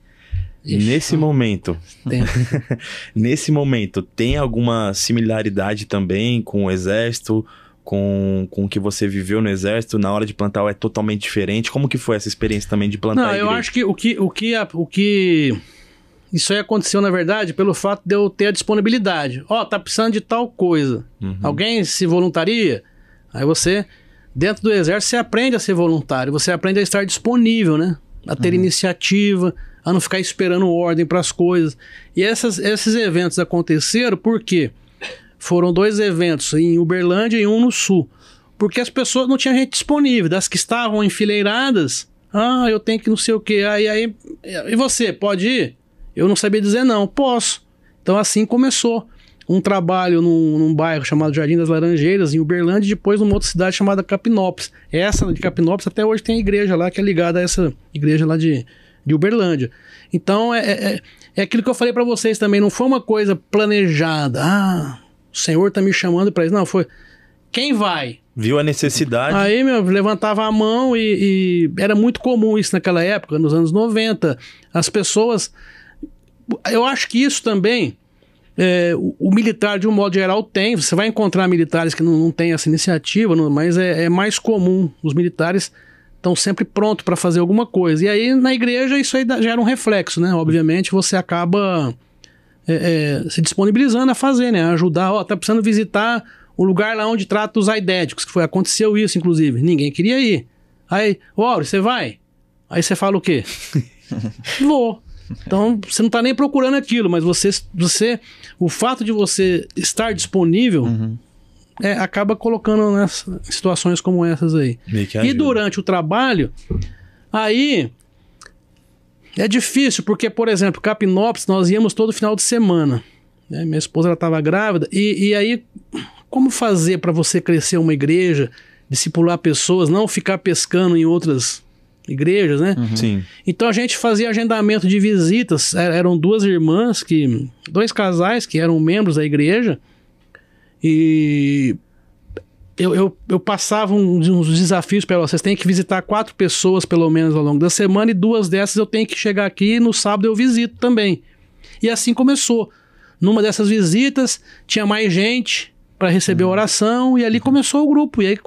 Ixi, nesse momento, nesse momento, tem alguma similaridade também com o exército? com, com o que você viveu no exército na hora de plantar é totalmente diferente? Como que foi essa experiência também de plantar? Não, eu acho que o que o que a, o que isso aí aconteceu na verdade pelo fato de eu ter a disponibilidade. Ó, oh, tá precisando de tal coisa. Uhum. Alguém se voluntaria? Aí você dentro do exército você aprende a ser voluntário, você aprende a estar disponível, né? A ter uhum. iniciativa, a não ficar esperando ordem para as coisas. E essas, esses eventos aconteceram por quê? Foram dois eventos em Uberlândia e um no Sul. Porque as pessoas não tinham gente disponível. Das que estavam enfileiradas, ah, eu tenho que não sei o quê. Aí, aí, e você, pode ir? Eu não sabia dizer não, posso. Então assim começou. Um trabalho num, num bairro chamado Jardim das Laranjeiras, em Uberlândia, e depois numa outra cidade chamada Capinópolis. Essa de Capinópolis até hoje tem a igreja lá, que é ligada a essa igreja lá de, de Uberlândia. Então é, é, é aquilo que eu falei para vocês também, não foi uma coisa planejada. Ah, o Senhor tá me chamando para isso. Não, foi. Quem vai? Viu a necessidade. Aí, meu, levantava a mão e, e era muito comum isso naquela época, nos anos 90. As pessoas. Eu acho que isso também. É, o, o, militar, de um modo geral, tem. Você vai encontrar militares que não, não têm essa iniciativa, não, mas é, é, mais comum. Os militares estão sempre prontos para fazer alguma coisa. E aí, na igreja, isso aí gera um reflexo, né? Obviamente, você acaba é, é, se disponibilizando a fazer, né? A ajudar, ó, tá precisando visitar o lugar lá onde trata os aidéticos, que foi, aconteceu isso, inclusive. Ninguém queria ir. Aí, ô você vai? Aí você fala o quê? Vou. Então, você não está nem procurando aquilo, mas você, você o fato de você estar disponível uhum. é, acaba colocando nessa, situações como essas aí. E durante o trabalho, aí é difícil, porque, por exemplo, Capinópolis nós íamos todo final de semana. Né? Minha esposa estava grávida, e, e aí, como fazer para você crescer uma igreja, discipular pessoas, não ficar pescando em outras igrejas, né? Uhum. Sim. Então a gente fazia agendamento de visitas. Eram duas irmãs que. dois casais que eram membros da igreja. E eu, eu, eu passava uns, uns desafios para ela. Vocês têm que visitar quatro pessoas, pelo menos, ao longo da semana, e duas dessas eu tenho que chegar aqui e no sábado eu visito também. E assim começou. Numa dessas visitas, tinha mais gente para receber a uhum. oração, e ali uhum. começou o grupo. E aí,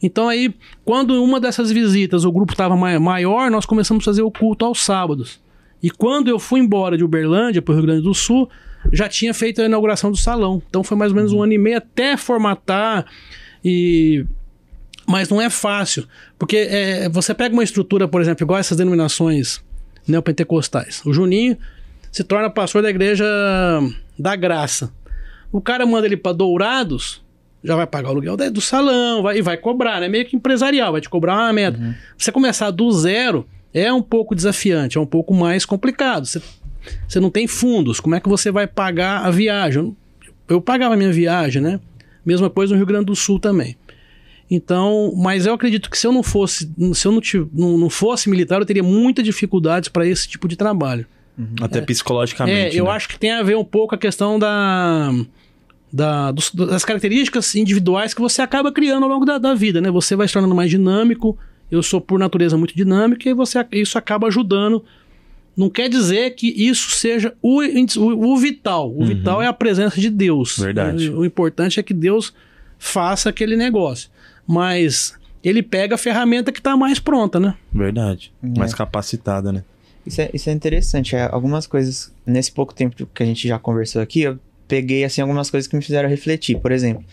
então aí, quando uma dessas visitas o grupo estava maior, nós começamos a fazer o culto aos sábados. E quando eu fui embora de Uberlândia para o Rio Grande do Sul, já tinha feito a inauguração do salão. Então foi mais ou menos um uhum. ano e meio até formatar e mas não é fácil, porque é, você pega uma estrutura, por exemplo, igual essas denominações neopentecostais. O Juninho se torna pastor da igreja da graça. O cara manda ele para Dourados, já vai pagar o aluguel do salão vai, e vai cobrar, né? Meio que empresarial, vai te cobrar uma meta. Uhum. Você começar do zero é um pouco desafiante, é um pouco mais complicado. Você, você não tem fundos, como é que você vai pagar a viagem? Eu, eu pagava a minha viagem, né? Mesma coisa no Rio Grande do Sul também. Então, mas eu acredito que se eu não fosse, se eu não, não, não fosse militar, eu teria muita dificuldade para esse tipo de trabalho. Uhum. Até é, psicologicamente. É, né? eu acho que tem a ver um pouco a questão da, da dos, das características individuais que você acaba criando ao longo da, da, vida, né? Você vai se tornando mais dinâmico. Eu sou por natureza muito dinâmico e você isso acaba ajudando não quer dizer que isso seja o, o, o vital. O uhum. vital é a presença de Deus. Verdade. O, o, importante é que Deus faça aquele negócio. Mas ele pega a ferramenta que está mais pronta, né? Verdade. É. Mais capacitada, né? Isso é, isso é interessante. É, algumas coisas, nesse pouco tempo que a gente já conversou aqui, eu peguei assim algumas coisas que me fizeram refletir. Por exemplo,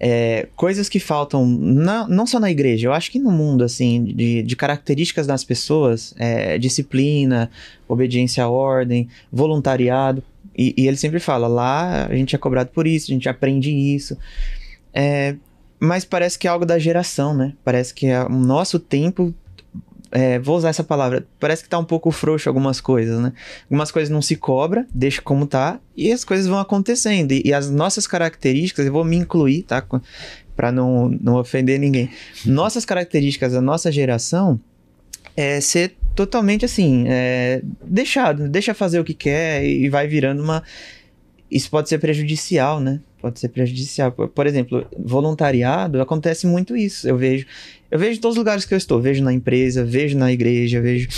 é, coisas que faltam, na, não só na igreja, eu acho que no mundo, assim, de, de características das pessoas, é, disciplina, obediência à ordem, voluntariado, e, e, ele sempre fala, lá a gente é cobrado por isso, a gente aprende isso, é, mas parece que é algo da geração, né? Parece que é o nosso tempo é, vou usar essa palavra, parece que tá um pouco frouxo algumas coisas, né? Algumas coisas não se cobra, deixa como tá, e as coisas vão acontecendo. E, e as nossas características, eu vou me incluir, tá? Para não, não ofender ninguém. Nossas características, a nossa geração, é ser totalmente assim, é, deixado, deixa fazer o que quer e vai virando uma. Isso pode ser prejudicial, né? pode ser prejudicial. Por exemplo, voluntariado, acontece muito isso. Eu vejo, eu vejo em todos os lugares que eu estou, vejo na empresa, vejo na igreja, vejo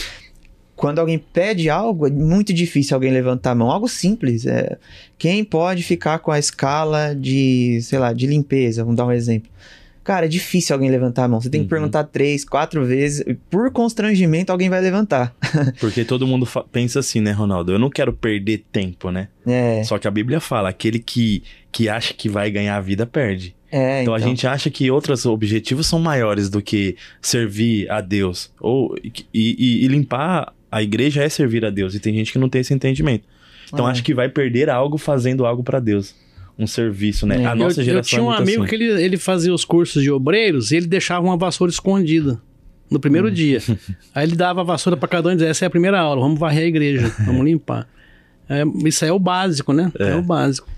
quando alguém pede algo, é muito difícil alguém levantar a mão. Algo simples. É, quem pode ficar com a escala de, sei lá, de limpeza? Vamos dar um exemplo. Cara, é difícil alguém levantar a mão. Você tem que uhum. perguntar três, quatro vezes. Por constrangimento, alguém vai levantar. Porque todo mundo pensa assim, né, Ronaldo? Eu não quero perder tempo, né? É. Só que a Bíblia fala: aquele que, que acha que vai ganhar a vida, perde. É, então, então, a gente acha que outros objetivos são maiores do que servir a Deus. ou e, e, e limpar a igreja é servir a Deus. E tem gente que não tem esse entendimento. Então, é. acho que vai perder algo fazendo algo para Deus um serviço, né? É. A nossa eu, geração. Eu é tinha um é amigo assim. que ele, ele fazia os cursos de obreiros e ele deixava uma vassoura escondida no primeiro hum. dia. Aí ele dava a vassoura para cada um e dizia: essa é a primeira aula, vamos varrer a igreja, vamos limpar. É, isso é o básico, né? É. é. o básico.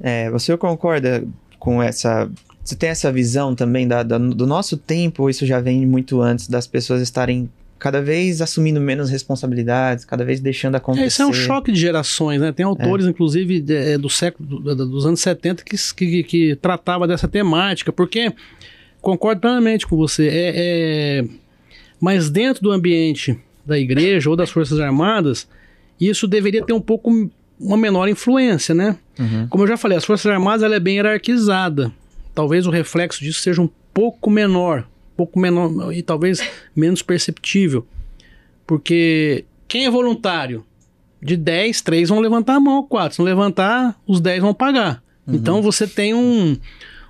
É, você concorda com essa. Você tem essa visão também da, da, do nosso tempo, isso já vem muito antes das pessoas estarem cada vez assumindo menos responsabilidades, cada vez deixando acontecer. É, isso é um choque de gerações, né? Tem autores, é. inclusive, de, é, do século do, dos anos 70 que, que, que tratava dessa temática, porque concordo plenamente com você. É, é, mas dentro do ambiente da igreja ou das forças armadas, isso deveria ter um pouco uma menor influência, né? Uhum. Como eu já falei, as forças armadas ela é bem hierarquizada. Talvez o reflexo disso seja um pouco menor, pouco menor e talvez menos perceptível. Porque quem é voluntário? De 10, 3 vão levantar a mão, 4. Se não levantar, os 10 vão pagar. Uhum. Então você tem um,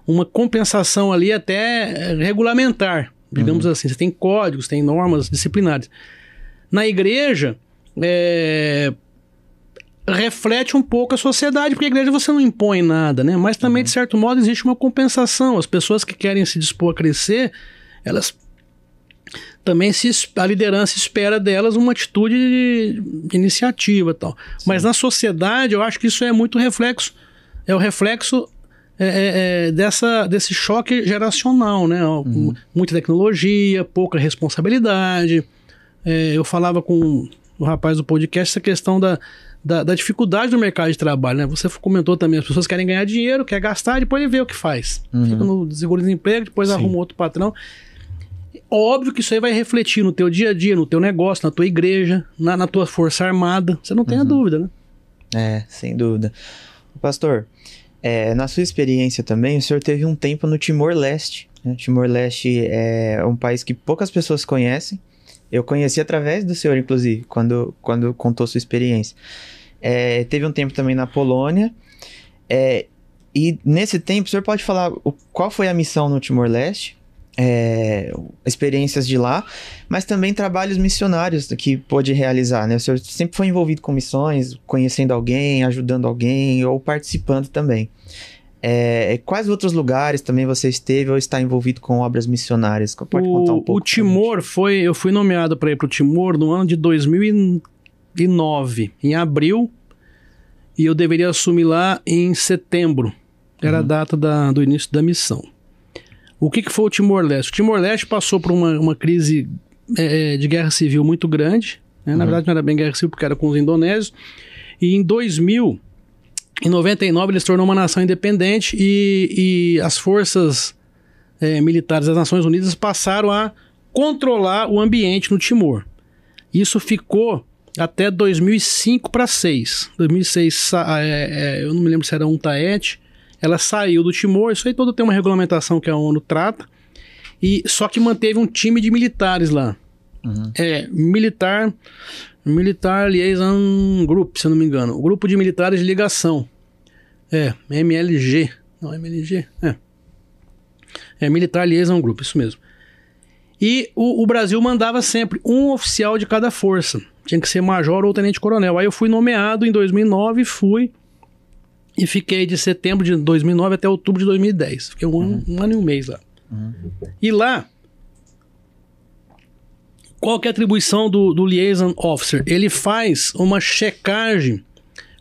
uma compensação ali até eh, regulamentar, digamos uhum. assim. Você tem códigos, tem normas disciplinares. Na igreja, é, reflete um pouco a sociedade, porque a igreja você não impõe nada, né? Mas também, uhum. de certo modo, existe uma compensação. As pessoas que querem se dispor a crescer elas também se a liderança espera delas uma atitude de, iniciativa tal. Sim. Mas na sociedade eu acho que isso é muito reflexo, é o reflexo é, é, é dessa, desse choque geracional, né? Uhum. Muita tecnologia, pouca responsabilidade. É, eu falava com o rapaz do podcast essa questão da, da, da, dificuldade do mercado de trabalho, né? Você comentou também, as pessoas querem ganhar dinheiro, quer gastar, depois ele vê o que faz. Uhum. Fica no seguro-desemprego, depois Sim. arruma outro patrão. Óbvio que isso aí vai refletir no teu dia a dia, no teu negócio, na tua igreja, na, na tua força armada. Você não tem uhum. a dúvida, né? É, sem dúvida. Pastor, é, na sua experiência também, o senhor teve um tempo no Timor-Leste. Né? Timor-Leste é um país que poucas pessoas conhecem. Eu conheci através do senhor, inclusive, quando, quando contou sua experiência. É, teve um tempo também na Polônia. É, e nesse tempo, o senhor pode falar o, qual foi a missão no Timor-Leste? é, experiências de lá, mas também trabalhos missionários que pôde realizar, né? O senhor sempre foi envolvido com missões, conhecendo alguém, ajudando alguém ou participando também. É, é quais outros lugares também você esteve ou está envolvido com obras missionárias? Pode o, contar um pouco? O Timor foi, eu fui nomeado para ir para o Timor no ano de 2009, em abril, e eu deveria assumir lá em setembro. Era uhum. a data da, do início da missão. O que, que foi o Timor-Leste? O Timor-Leste passou por uma, uma crise é, é, de guerra civil muito grande. Né? Na uhum. verdade, não era bem guerra civil, porque era com os indonésios. E em 2000, em 99, eles tornou uma nação independente e, e as forças é, militares das Nações Unidas passaram a controlar o ambiente no Timor. Isso ficou até 2005 para 6. 2006, é, é, eu não me lembro se era um Taete ela saiu do Timor, isso aí todo tem uma regulamentação que a ONU trata, e só que manteve um time de militares lá. Uhum. É, militar, militar liaison group, se eu não me engano, o grupo de militares de ligação, é, MLG, não, MLG, é, é militar liaison group, isso mesmo. E o, o, Brasil mandava sempre um oficial de cada força. Tinha que ser major ou tenente coronel. Aí eu fui nomeado em 2009, fui e fiquei de setembro de 2009 até outubro de 2010. Fiquei um, uhum. um ano e um mês lá. Uhum. E lá, qual é a atribuição do, do liaison officer? Ele faz uma checagem.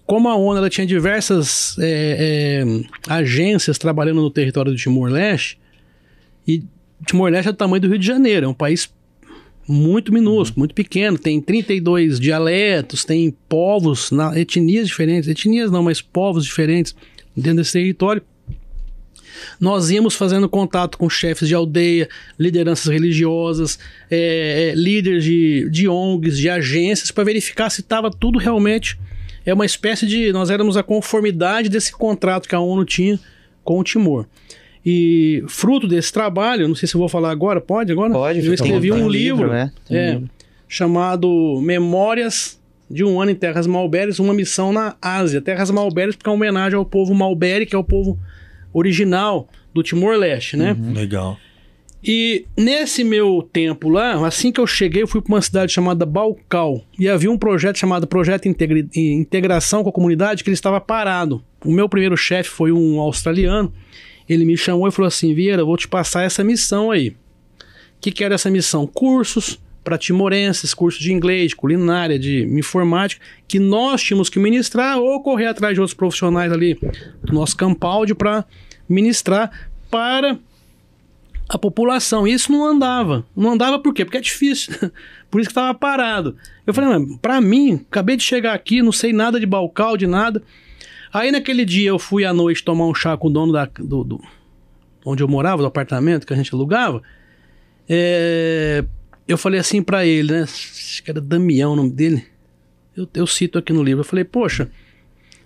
Como a ONU ela tinha diversas é, é, agências trabalhando no território do Timor-Leste, e Timor-Leste é do tamanho do Rio de Janeiro, é um país muito minúsculo, muito pequeno. Tem 32 dialetos, tem povos, na, etnias diferentes, etnias não, mas povos diferentes dentro desse território. Nós íamos fazendo contato com chefes de aldeia, lideranças religiosas, é, é, líderes de, de ONGs, de agências, para verificar se estava tudo realmente. É uma espécie de. Nós éramos a conformidade desse contrato que a ONU tinha com o Timor. E fruto desse trabalho, não sei se eu vou falar agora, pode agora? Pode. Eu escrevi um, um livro, livro né? é, um chamado Memórias de um ano em Terras Malberes, uma missão na Ásia. Terras Malberes porque é uma homenagem ao povo Malberi, que é o povo original do Timor-Leste, né? Uhum. Legal. E nesse meu tempo lá, assim que eu cheguei, eu fui para uma cidade chamada Balcal. E havia um projeto chamado Projeto Integra Integração com a Comunidade que ele estava parado. O meu primeiro chefe foi um australiano ele me chamou e falou assim: Vieira, vou te passar essa missão aí. O que, que era essa missão? Cursos para timorenses, cursos de inglês, de culinária, de informática, que nós tínhamos que ministrar ou correr atrás de outros profissionais ali do nosso campáudio para ministrar para a população. E isso não andava. Não andava por quê? Porque é difícil. por isso que estava parado. Eu falei, para mim, acabei de chegar aqui, não sei nada de balcão de nada. Aí naquele dia eu fui à noite tomar um chá com o dono da, do, do onde eu morava, do apartamento que a gente alugava. É, eu falei assim para ele, né? Acho que era Damião o nome dele. Eu, eu cito aqui no livro. Eu falei, poxa,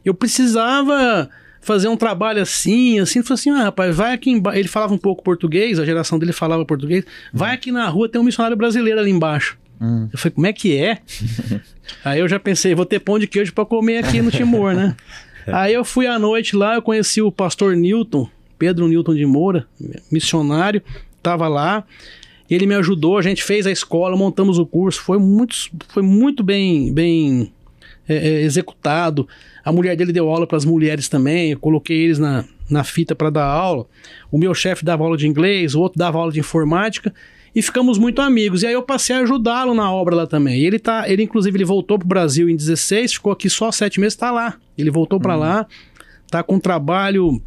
eu precisava fazer um trabalho assim, assim. Ele falou assim, ah, rapaz, vai aqui embaixo. Ele falava um pouco português, a geração dele falava português. Vai aqui na rua, tem um missionário brasileiro ali embaixo. Hum. Eu falei, como é que é? Aí eu já pensei, vou ter pão de queijo para comer aqui no Timor, né? Aí eu fui à noite lá, eu conheci o pastor Newton, Pedro Newton de Moura, missionário, estava lá. Ele me ajudou, a gente fez a escola, montamos o curso, foi muito, foi muito bem, bem é, é executado. A mulher dele deu aula para as mulheres também, eu coloquei eles na, na fita para dar aula. O meu chefe dava aula de inglês, o outro dava aula de informática e ficamos muito amigos. E aí eu passei a ajudá-lo na obra lá também. E ele tá, ele inclusive ele voltou pro Brasil em 16, ficou aqui só sete meses, tá lá. Ele voltou para uhum. lá, tá com um trabalho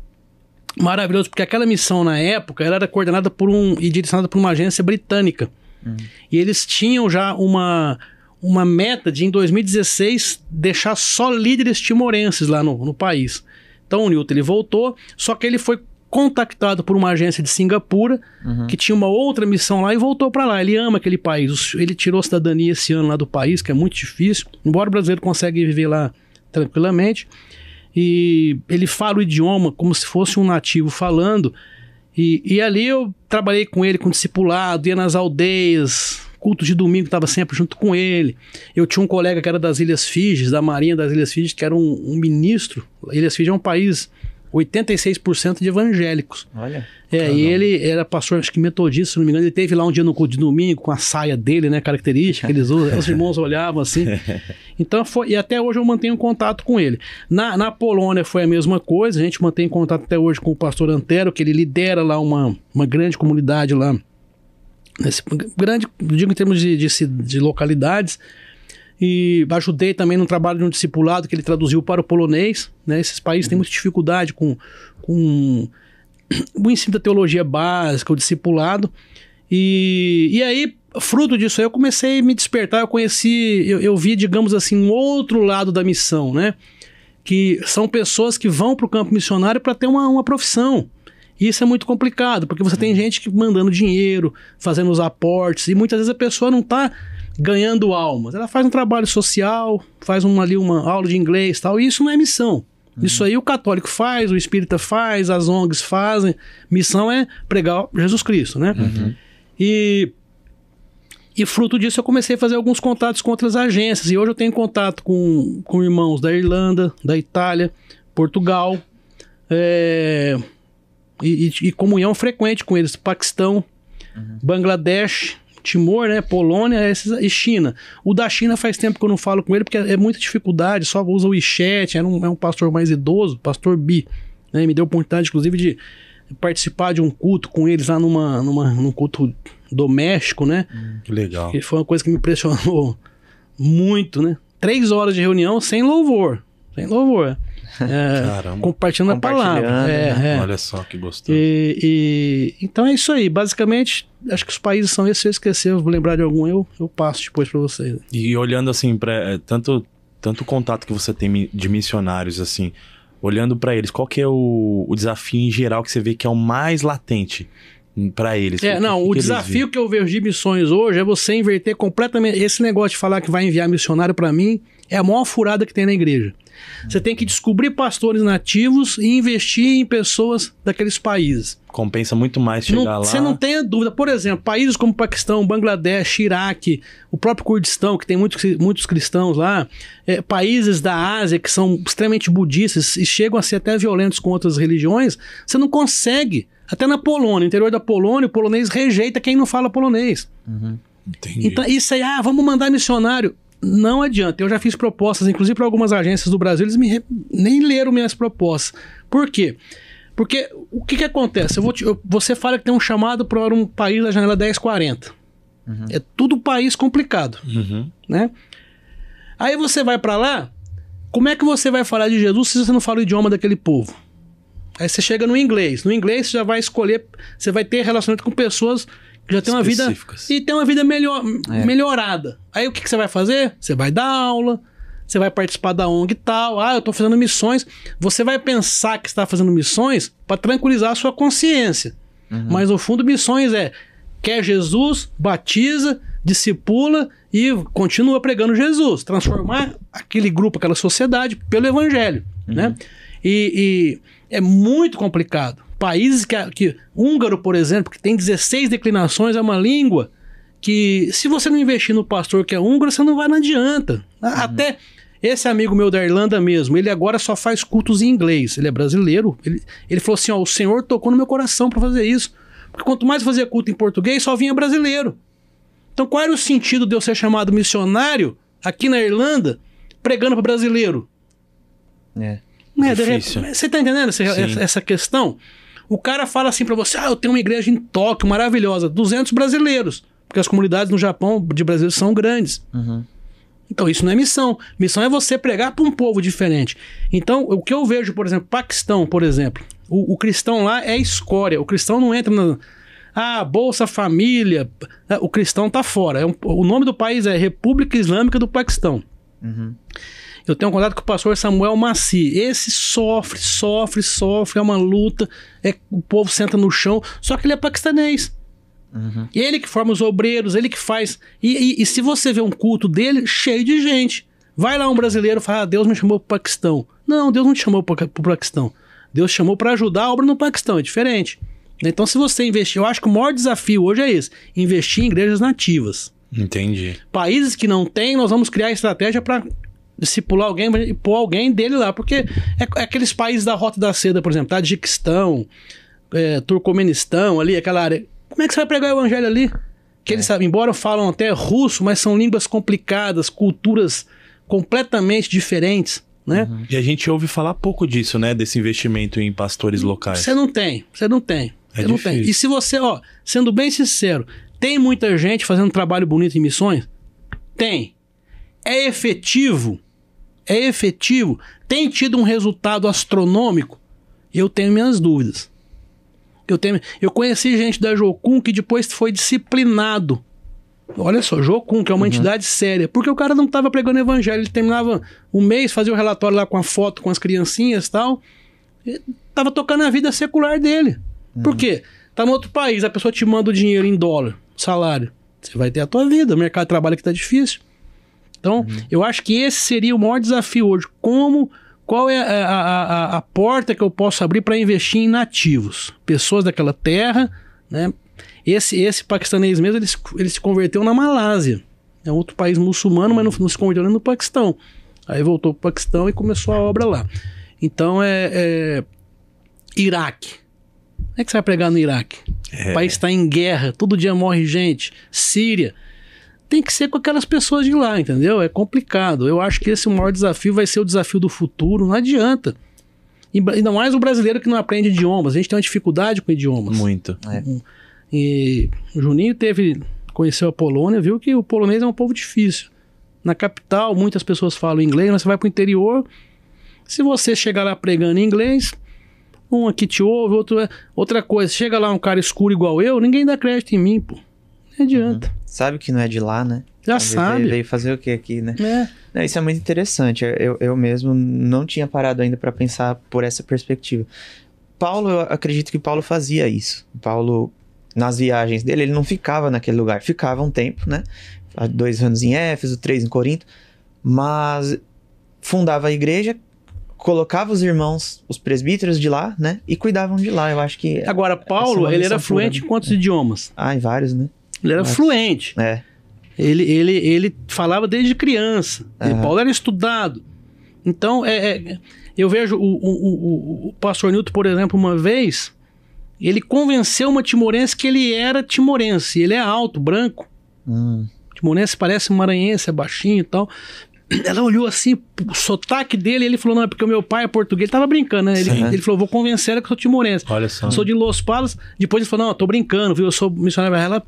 maravilhoso, porque aquela missão na época era coordenada por um e direcionada por uma agência britânica. Uhum. E eles tinham já uma uma meta de em 2016 deixar só líderes timorenses lá no, no país. Então o Newton ele voltou, só que ele foi contactado por uma agência de Singapura uhum. que tinha uma outra missão lá e voltou para lá. Ele ama aquele país. Ele tirou cidadania esse ano lá do país, que é muito difícil. Embora o brasileiro consiga viver lá tranquilamente. E ele fala o idioma como se fosse um nativo falando. E, e ali eu trabalhei com ele, com discipulado, ia nas aldeias, culto de domingo estava sempre junto com ele. Eu tinha um colega que era das Ilhas Fiji, da Marinha das Ilhas Fiji, que era um, um ministro. Ilhas Fiji é um país 86% de evangélicos. Olha. É, e ele era pastor, acho que metodista, se não me engano. Ele teve lá um dia no de domingo com a saia dele, né? Característica, eles usam, os irmãos olhavam assim. Então foi, e até hoje eu mantenho contato com ele. Na, na Polônia foi a mesma coisa, a gente mantém contato até hoje com o pastor Antero, que ele lidera lá uma, uma grande comunidade lá. Nesse, grande, digo em termos de, de, de localidades, e ajudei também no trabalho de um discipulado que ele traduziu para o polonês. Né? Esses países têm uhum. muita dificuldade com, com o ensino da teologia básica, o discipulado. E, e aí, fruto disso aí, eu comecei a me despertar, eu conheci, eu, eu vi, digamos assim, um outro lado da missão, né? Que são pessoas que vão para o campo missionário para ter uma, uma profissão. E isso é muito complicado, porque você tem uhum. gente que mandando dinheiro, fazendo os aportes, e muitas vezes a pessoa não está ganhando almas. Ela faz um trabalho social, faz uma, ali uma aula de inglês tal, e isso não é missão. Uhum. Isso aí o católico faz, o espírita faz, as ONGs fazem. Missão é pregar Jesus Cristo, né? Uhum. E, e fruto disso eu comecei a fazer alguns contatos com outras agências. E hoje eu tenho contato com, com irmãos da Irlanda, da Itália, Portugal, é, e, e, comunhão frequente com eles, Paquistão, uhum. Bangladesh, Timor, né, Polônia esses, e China. O da China faz tempo que eu não falo com ele, porque é, muita dificuldade, só usa o WeChat, É um, é um pastor mais idoso, pastor Bi. Né, me deu a oportunidade, inclusive, de participar de um culto com eles lá numa, numa, num culto doméstico, né? Hum, que legal. E foi uma coisa que me impressionou muito, né? Três horas de reunião sem louvor. Sem louvor. É, compartilhando a palavra. É, né? É, Olha só que gostoso. E, e, então é isso aí. Basicamente, acho que os países são esses. Se eu esquecer, eu vou lembrar de algum, eu, eu passo depois para vocês. E olhando assim, pra, é, tanto, tanto contato que você tem de missionários, assim, olhando para eles, qual que é o, o desafio em geral que você vê que é o mais latente? para eles. É, não, o desafio que eu vejo de missões hoje é você inverter completamente esse negócio de falar que vai enviar missionário para mim, é a maior furada que tem na igreja. Você tem que descobrir pastores nativos e investir em pessoas daqueles países. Compensa muito mais chegar não, lá. Você não tenha dúvida. Por exemplo, países como Paquistão, Bangladesh, Iraque, o próprio Kurdistão, que tem muitos, muitos cristãos lá, é, países da Ásia que são extremamente budistas e chegam a ser até violentos com outras religiões, você não consegue. Até na Polônia, interior da Polônia, o polonês rejeita quem não fala polonês. Uhum. Então, Entendi. Então, isso aí, ah, vamos mandar missionário não adianta. Eu já fiz propostas, inclusive para algumas agências do Brasil, eles re... nem leram minhas propostas. Por quê? Porque o que, que acontece? Eu te... você fala que tem um chamado para um país da janela 1040. Uhum. É tudo país complicado. Uhum. Né? Aí você vai para lá, como é que você vai falar de Jesus se você não fala o idioma daquele povo? Aí você chega no inglês. No inglês você já vai escolher, você vai ter relacionamento com pessoas já tem uma vida. E tem uma vida melhor, é. melhorada. Aí o que, que você vai fazer? Você vai dar aula, você vai participar da ONG e tal. Ah, eu estou fazendo missões. Você vai pensar que está fazendo missões para tranquilizar a sua consciência. Uhum. Mas no fundo, missões é quer Jesus, batiza, discipula e continua pregando Jesus, transformar aquele grupo, aquela sociedade pelo Evangelho, uhum. né? E, e, é muito complicado. Países que, que húngaro, por exemplo, que tem 16 declinações, é uma língua que se você não investir no pastor que é húngaro, você não vai, não adianta. Ah, uhum. Até esse amigo meu da Irlanda mesmo, ele agora só faz cultos em inglês. Ele é brasileiro. Ele, ele falou assim: ó, o Senhor tocou no meu coração para fazer isso. Porque quanto mais fazia culto em português, só vinha brasileiro. Então qual era o sentido de eu ser chamado missionário aqui na Irlanda, pregando para brasileiro? É. Né? Difícil. Você tá entendendo essa, essa questão? O cara fala assim para você: ah, eu tenho uma igreja em Tóquio maravilhosa, 200 brasileiros, porque as comunidades no Japão de brasileiros são grandes. Uhum. Então, isso não é missão. Missão é você pregar para um povo diferente. Então, o que eu vejo, por exemplo, Paquistão, por exemplo, o, o cristão lá é escória. O cristão não entra na. Ah, Bolsa Família. Né, o cristão tá fora. É um, o nome do país é República Islâmica do Paquistão. Uhum. Eu tenho um contato com o pastor Samuel Maci. Esse sofre, sofre, sofre, é uma luta. É, o povo senta no chão, só que ele é paquistanês. Uhum. Ele que forma os obreiros, ele que faz. E, e, e, se você vê um culto dele, cheio de gente. Vai lá um brasileiro fala: ah, Deus me chamou para o Paquistão. Não, Deus não te chamou para o Paquistão. Deus te chamou para ajudar a obra no Paquistão, é diferente. Então, se você investir, eu acho que o maior desafio hoje é esse: investir em igrejas nativas. Entendi. Países que não têm, nós vamos criar estratégia para discipular alguém e pôr alguém dele lá. Porque é, é, aqueles países da Rota da Seda, por exemplo, Tadiquistão, é, Turcomenistão, ali, aquela área. Como é que você vai pregar o evangelho ali? Que é. eles sabem, embora falam até russo, mas são línguas complicadas, culturas completamente diferentes. Né? Uhum. E a gente ouve falar pouco disso, né? Desse investimento em pastores locais. Você não tem, você não tem. É você não tem. E se você, ó, sendo bem sincero, tem muita gente fazendo trabalho bonito em missões? Tem. É efetivo? é efetivo, tem tido um resultado astronômico, eu tenho minhas dúvidas. Eu, tenho, eu conheci gente da Jocum que depois foi disciplinado. Olha só, Jocum, que é uma uhum. entidade séria. Porque o cara não estava pregando evangelho. Ele terminava o mês, fazia o relatório lá com a foto, com as criancinhas tal, e tal. Estava tocando a vida secular dele. Uhum. Por quê? Tá no outro país, a pessoa te manda o dinheiro em dólar, salário. Você vai ter a tua vida, o mercado de trabalho que está difícil. Então, uhum. eu acho que esse seria o maior desafio hoje. Como qual é a, a, a, porta que eu posso abrir para investir em nativos, pessoas daquela terra, né? Esse, esse paquistanês mesmo, ele se, ele se converteu na Malásia. É outro país muçulmano, mas não, não se converteu nem no Paquistão. Aí voltou para o Paquistão e começou a obra lá. Então é, é... Iraque. Como é que você vai pregar no Iraque? É. O país está em guerra, todo dia morre gente. Síria tem que ser com aquelas pessoas de lá, entendeu? É complicado. Eu acho que esse maior desafio vai ser o desafio do futuro, não adianta. E ainda mais o brasileiro que não aprende idiomas. A gente tem uma dificuldade com idiomas. Muito. É. Uhum. E o Juninho teve, conheceu a Polônia, viu que o polonês é um povo difícil. Na capital, muitas pessoas falam inglês, mas você vai para o interior. Se você chegar lá pregando em inglês, um aqui é te ouve, outro. É, outra coisa, chega lá um cara escuro igual eu, ninguém dá crédito em mim, pô. Não adianta. Uhum sabe que não é de lá, né? Já Às sabe. Veio fazer o que aqui, né? É. Isso é muito interessante. Eu, eu mesmo não tinha parado ainda para pensar por essa perspectiva. Paulo, eu acredito que Paulo fazia isso. Paulo, nas viagens dele, ele não ficava naquele lugar. Ficava um tempo, né? Dois anos em Éfeso, três em Corinto. Mas fundava a igreja, colocava os irmãos, os presbíteros de lá, né? E cuidavam de lá. Eu acho que. Agora, Paulo, é ele era fluente em quantos é. idiomas? Ah, em vários, né? Ele era Nossa. fluente. É. Ele, ele, ele falava desde criança. Uhum. Paulo era estudado. Então, é, é eu vejo o, o, o, o, pastor Newton, por exemplo, uma vez, ele convenceu uma timorense que ele era timorense. Ele é alto, branco. Hum. Timorense parece um maranhense, é baixinho e tal. Ela olhou assim, o sotaque dele, ele falou: Não, é porque o meu pai é português. Ele tava brincando, né? Ele, ele falou: Vou convencer ela que eu sou timorense. Olha só. Sou de Los Palos. Depois ele falou: Não, tô brincando, viu? Eu sou missionário. Ela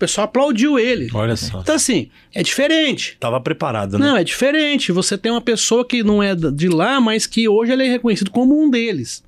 pessoal aplaudiu ele. Olha só. Então, assim, é diferente. Tava preparado, né? Não, é diferente. Você tem uma pessoa que não é de lá, mas que hoje ele é reconhecido como um deles.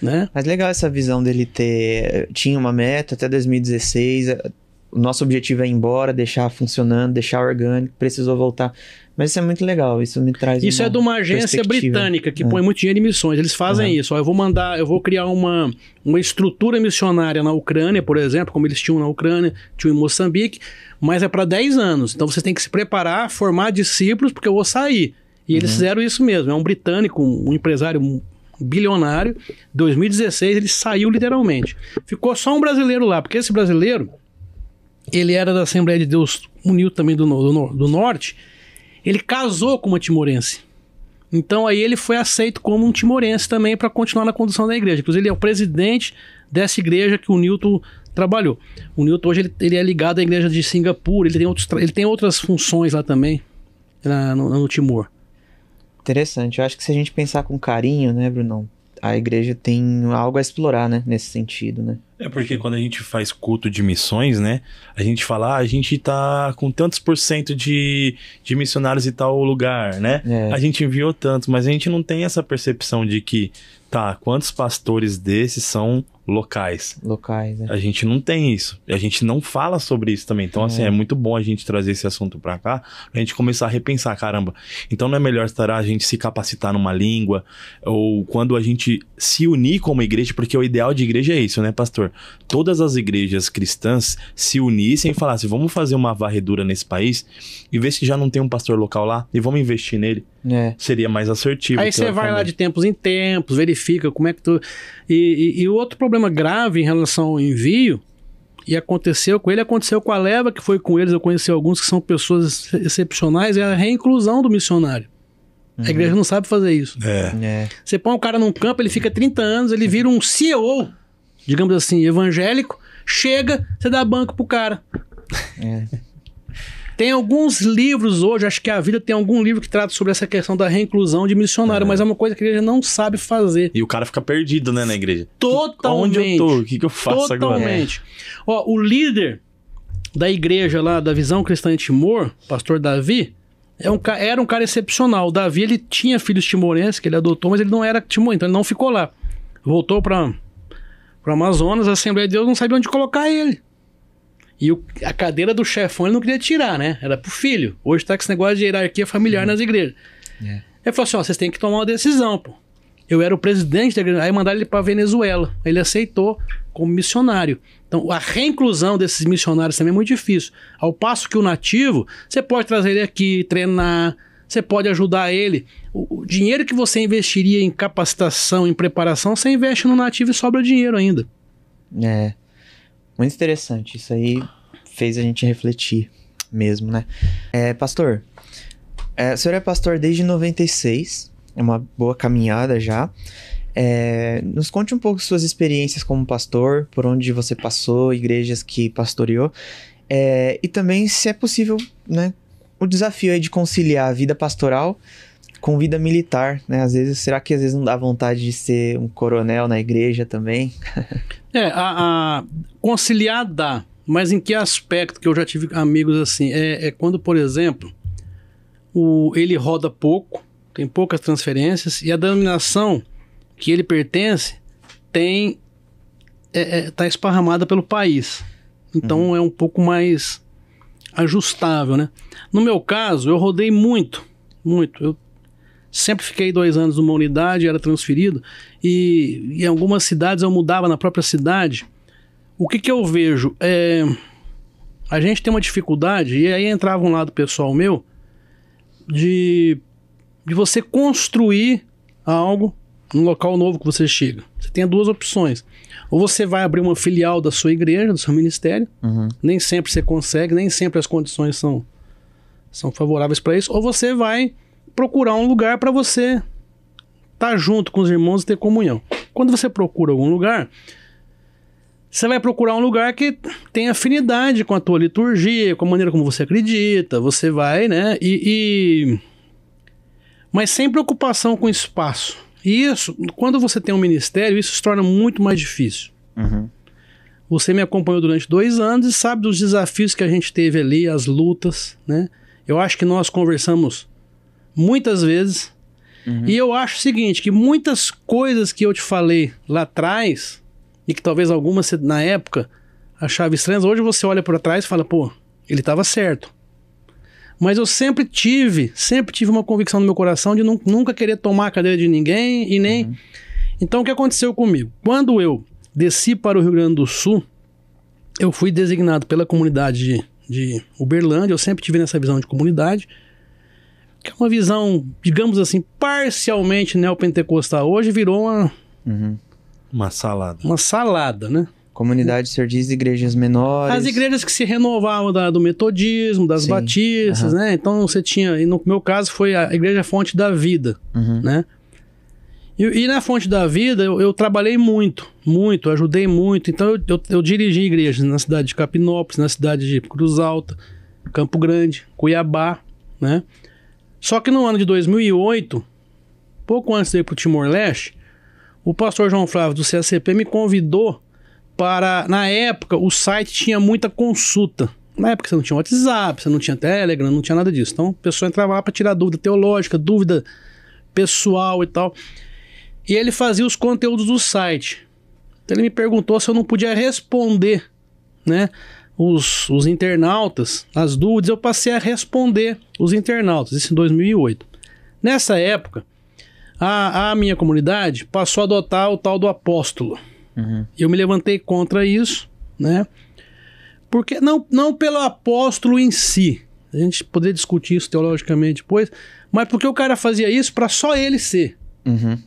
Né? Mas legal essa visão dele ter. Tinha uma meta até 2016. Eh, o nosso objetivo é ir embora, deixar funcionando, deixar orgânico, precisou voltar. Mas isso é muito legal, isso me traz. Isso é de uma agência britânica que é. põe muito dinheiro em missões. Eles fazem isso. Ó, eu vou mandar, eu vou criar uma, uma estrutura missionária na Ucrânia, por exemplo, como eles tinham na Ucrânia, tinham em Moçambique, mas é para 10 anos. Então você tem que se preparar, formar discípulos, porque eu vou sair. E uhum. eles fizeram isso mesmo. É um britânico, um empresário bilionário. 2016 ele saiu literalmente. Ficou só um brasileiro lá, porque esse brasileiro, ele era da Assembleia de Deus Unido também do, do, do Norte ele casou com uma timorense. Então aí ele foi aceito como um timorense também para continuar na condução da igreja. Inclusive ele é o presidente dessa igreja que o Newton trabalhou. O Newton hoje ele, ele é ligado à igreja de Singapura, ele tem, outros, ele tem outras funções lá também, no, no Timor. Interessante. Eu acho que se a gente pensar com carinho, né, Brunão? a igreja tem algo a explorar, né, nesse sentido, né? É porque quando a gente faz culto de missões, né, a gente fala, ah, a gente tá com tantos por cento de, de missionários e tal lugar, né? É. A gente enviou tantos, mas a gente não tem essa percepção de que, tá, quantos pastores desses são locais. Locais, é. A gente não tem isso. A gente não fala sobre isso também. Então, assim, é. assim, é muito bom a gente trazer esse assunto para cá, a gente começar a repensar, caramba. Então não é melhor estar a gente se capacitar numa língua, ou quando a gente se unir como igreja, porque o ideal de igreja é isso, né, pastor? Todas as igrejas cristãs se unissem e falassem, vamos fazer uma varredura nesse país e ver se já não tem um pastor local lá e vamos investir nele. É. Seria mais assertivo. Aí você vai lá de tempos em tempos, verifica como é que tu. E, e, e o outro problema problema grave em relação ao envio, e aconteceu com ele, aconteceu com a leva que foi com eles, eu conheci alguns que são pessoas excepcionais, é a reinclusão do missionário. Uhum. A igreja não sabe fazer isso. É. É. Você põe um cara num campo, ele fica 30 anos, ele vira um CEO, digamos assim, evangélico, chega, você dá banco pro cara. É. Tem alguns livros hoje, acho que a vida tem algum livro que trata sobre essa questão da reinclusão de missionário, é. mas é uma coisa que a igreja não sabe fazer. E o cara fica perdido, né, na igreja. Totalmente. Onde eu tô? O que, que eu faço totalmente. agora? Totalmente. É. Ó, o líder da igreja lá, da Visão Cristã de Timor, pastor Davi, é um, era um cara excepcional. O Davi, ele tinha filhos timorenses que ele adotou, mas ele não era timor, então ele não ficou lá. Voltou para para Amazonas, a Assembleia de Deus não sabia onde colocar ele. E o, a cadeira do chefão ele não queria tirar, né? Era pro filho. Hoje tá com esse negócio de hierarquia familiar nas igrejas. É. Ele falou assim: ó, vocês têm que tomar uma decisão, pô. Eu era o presidente da igreja, aí mandaram ele para Venezuela. Ele aceitou como missionário. Então, a reinclusão desses missionários também é muito difícil. Ao passo que o nativo, você pode trazer ele aqui, treinar, você pode ajudar ele. O, o dinheiro que você investiria em capacitação, em preparação, você investe no nativo e sobra dinheiro ainda. É. Muito interessante. Isso aí fez a gente refletir mesmo, né? É, pastor, é, o senhor é pastor desde 96, é uma boa caminhada já. É, nos conte um pouco suas experiências como pastor, por onde você passou, igrejas que pastoreou, é, e também, se é possível, né, o desafio aí de conciliar a vida pastoral com vida militar, né? Às vezes, será que às vezes não dá vontade de ser um coronel na igreja também? é, a, a conciliar dá, mas em que aspecto que eu já tive amigos assim? É, é quando, por exemplo, o, ele roda pouco, tem poucas transferências, e a denominação que ele pertence tem está é, é, tá esparramada pelo país. Então uhum. é um pouco mais ajustável, né? No meu caso, eu rodei muito, muito. Eu Sempre fiquei dois anos numa unidade, era transferido. E em algumas cidades eu mudava na própria cidade. O que, que eu vejo? É, a gente tem uma dificuldade, e aí entrava um lado pessoal meu, de, de você construir algo num local novo que você chega. Você tem duas opções. Ou você vai abrir uma filial da sua igreja, do seu ministério. Uhum. Nem sempre você consegue, nem sempre as condições são, são favoráveis para isso. Ou você vai procurar um lugar para você estar tá junto com os irmãos e ter comunhão. Quando você procura algum lugar, você vai procurar um lugar que tem afinidade com a tua liturgia, com a maneira como você acredita, você vai, né? E, e... Mas sem preocupação com espaço. E isso, quando você tem um ministério, isso se torna muito mais difícil. Uhum. Você me acompanhou durante dois anos e sabe dos desafios que a gente teve ali, as lutas, né? Eu acho que nós conversamos muitas vezes. Uhum. E eu acho o seguinte, que muitas coisas que eu te falei lá atrás, e que talvez algumas na época achava estranhas, hoje você olha para trás e fala, pô, ele estava certo. Mas eu sempre tive, sempre tive uma convicção no meu coração de nunca querer tomar a cadeira de ninguém e nem. Uhum. Então o que aconteceu comigo? Quando eu desci para o Rio Grande do Sul, eu fui designado pela comunidade de, de Uberlândia, eu sempre tive nessa visão de comunidade que é uma visão, digamos assim, parcialmente neopentecostal hoje, virou uma. Uhum. Uma salada. Uma salada, né? Comunidade, o senhor diz, igrejas menores. As igrejas que se renovavam da, do metodismo, das Sim. batistas, uhum. né? Então você tinha, e no meu caso foi a Igreja Fonte da Vida, uhum. né? E, e, na Fonte da Vida eu, eu, trabalhei muito, muito, ajudei muito. Então eu, eu, eu, dirigi igrejas na cidade de Capinópolis, na cidade de Cruz Alta, Campo Grande, Cuiabá, né? Só que no ano de 2008, pouco antes de ir para o Timor-Leste, o pastor João Flávio do CACP me convidou para. Na época, o site tinha muita consulta. Na época você não tinha WhatsApp, você não tinha Telegram, não tinha nada disso. Então, o pessoal entrava lá para tirar dúvida teológica, dúvida pessoal e tal. E ele fazia os conteúdos do site. Então, ele me perguntou se eu não podia responder, né? os, os internautas, as dúvidas, eu passei a responder os internautas, isso em 2008. Nessa época, a, a minha comunidade passou a adotar o tal do apóstolo. Uhum. Eu me levantei contra isso, né? Porque não, não pelo apóstolo em si, a gente poderia discutir isso teologicamente depois, mas porque o cara fazia isso para só ele ser. Uhum.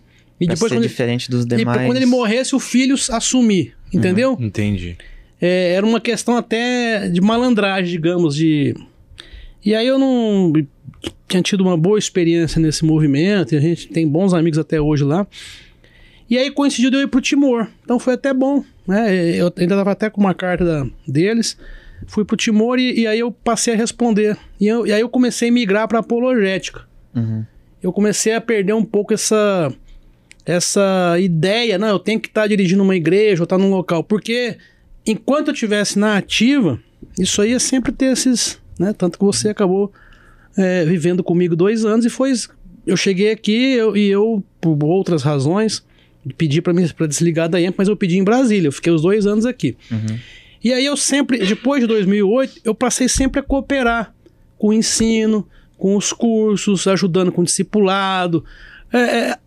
E pra depois ser quando diferente ele, dos demais. E quando ele morresse, o filho assumir, uhum. entendeu? Uhum. Entendi é, era uma questão até de malandragem, digamos, de... E aí eu não tinha tido uma boa experiência nesse movimento, e a gente tem bons amigos até hoje lá. E aí coincidiu de eu ir pro Timor, então foi até bom, né? Eu ainda tava até com uma carta da, deles, fui pro Timor e, e, aí eu passei a responder. E, eu, e aí eu comecei a migrar para apologética. Uhum. Eu comecei a perder um pouco essa essa ideia, não, eu tenho que estar tá dirigindo uma igreja ou estar tá num local, porque enquanto eu tivesse na ativa, isso aí ia é sempre ter esses. Né? Tanto que você acabou é, vivendo comigo dois anos e foi. Eu cheguei aqui eu, e eu, por outras razões, pedi para desligar da EMP, mas eu pedi em Brasília. Eu fiquei os dois anos aqui. Uhum. E aí eu sempre, depois de 2008, eu passei sempre a cooperar com o ensino, com os cursos, ajudando com o discipulado, é, é,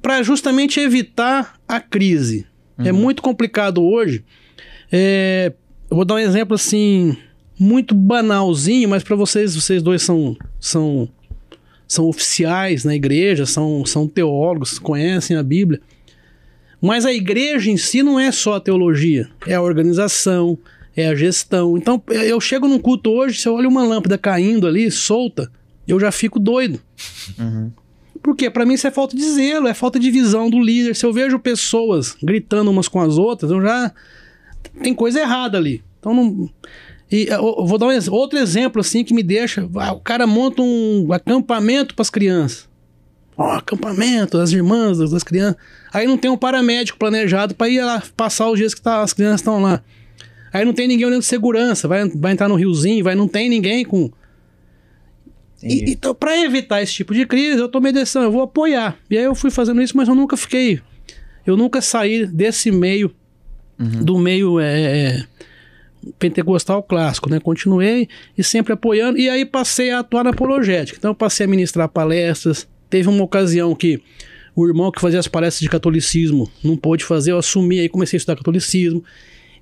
para justamente evitar a crise. É uhum. É muito complicado hoje é, eu vou dar um exemplo assim, muito banalzinho, mas para vocês, vocês dois são, são, são oficiais na igreja, são, são teólogos, conhecem a Bíblia. Mas a igreja em si não é só a teologia, é a organização, é a gestão. Então eu chego num culto hoje, se eu olho uma lâmpada caindo ali, solta, eu já fico doido. Uhum. Porque para mim isso é falta de zelo, é falta de visão do líder. Se eu vejo pessoas gritando umas com as outras, eu já tem coisa errada ali. Então não. E é, eu vou dar um, outro exemplo assim que me deixa. O cara monta um acampamento para as crianças. Ó, oh, acampamento das irmãs, das, crianças. Aí não tem um paramédico planejado para ir lá passar os dias que tá, as crianças estão lá. Aí não tem ninguém olhando de segurança, vai, vai entrar no riozinho, vai, não tem ninguém com. E, então, para evitar esse tipo de crise, eu tomei decisão, eu vou apoiar. E aí eu fui fazendo isso, mas eu nunca fiquei. Eu nunca saí desse meio Uhum. do meio é, é, pentecostal clássico, né? Continuei e sempre apoiando. E aí passei a atuar na apologética. Então passei a ministrar palestras. Teve uma ocasião que o irmão que fazia as palestras de catolicismo não pôde fazer, eu assumi aí, comecei a estudar catolicismo.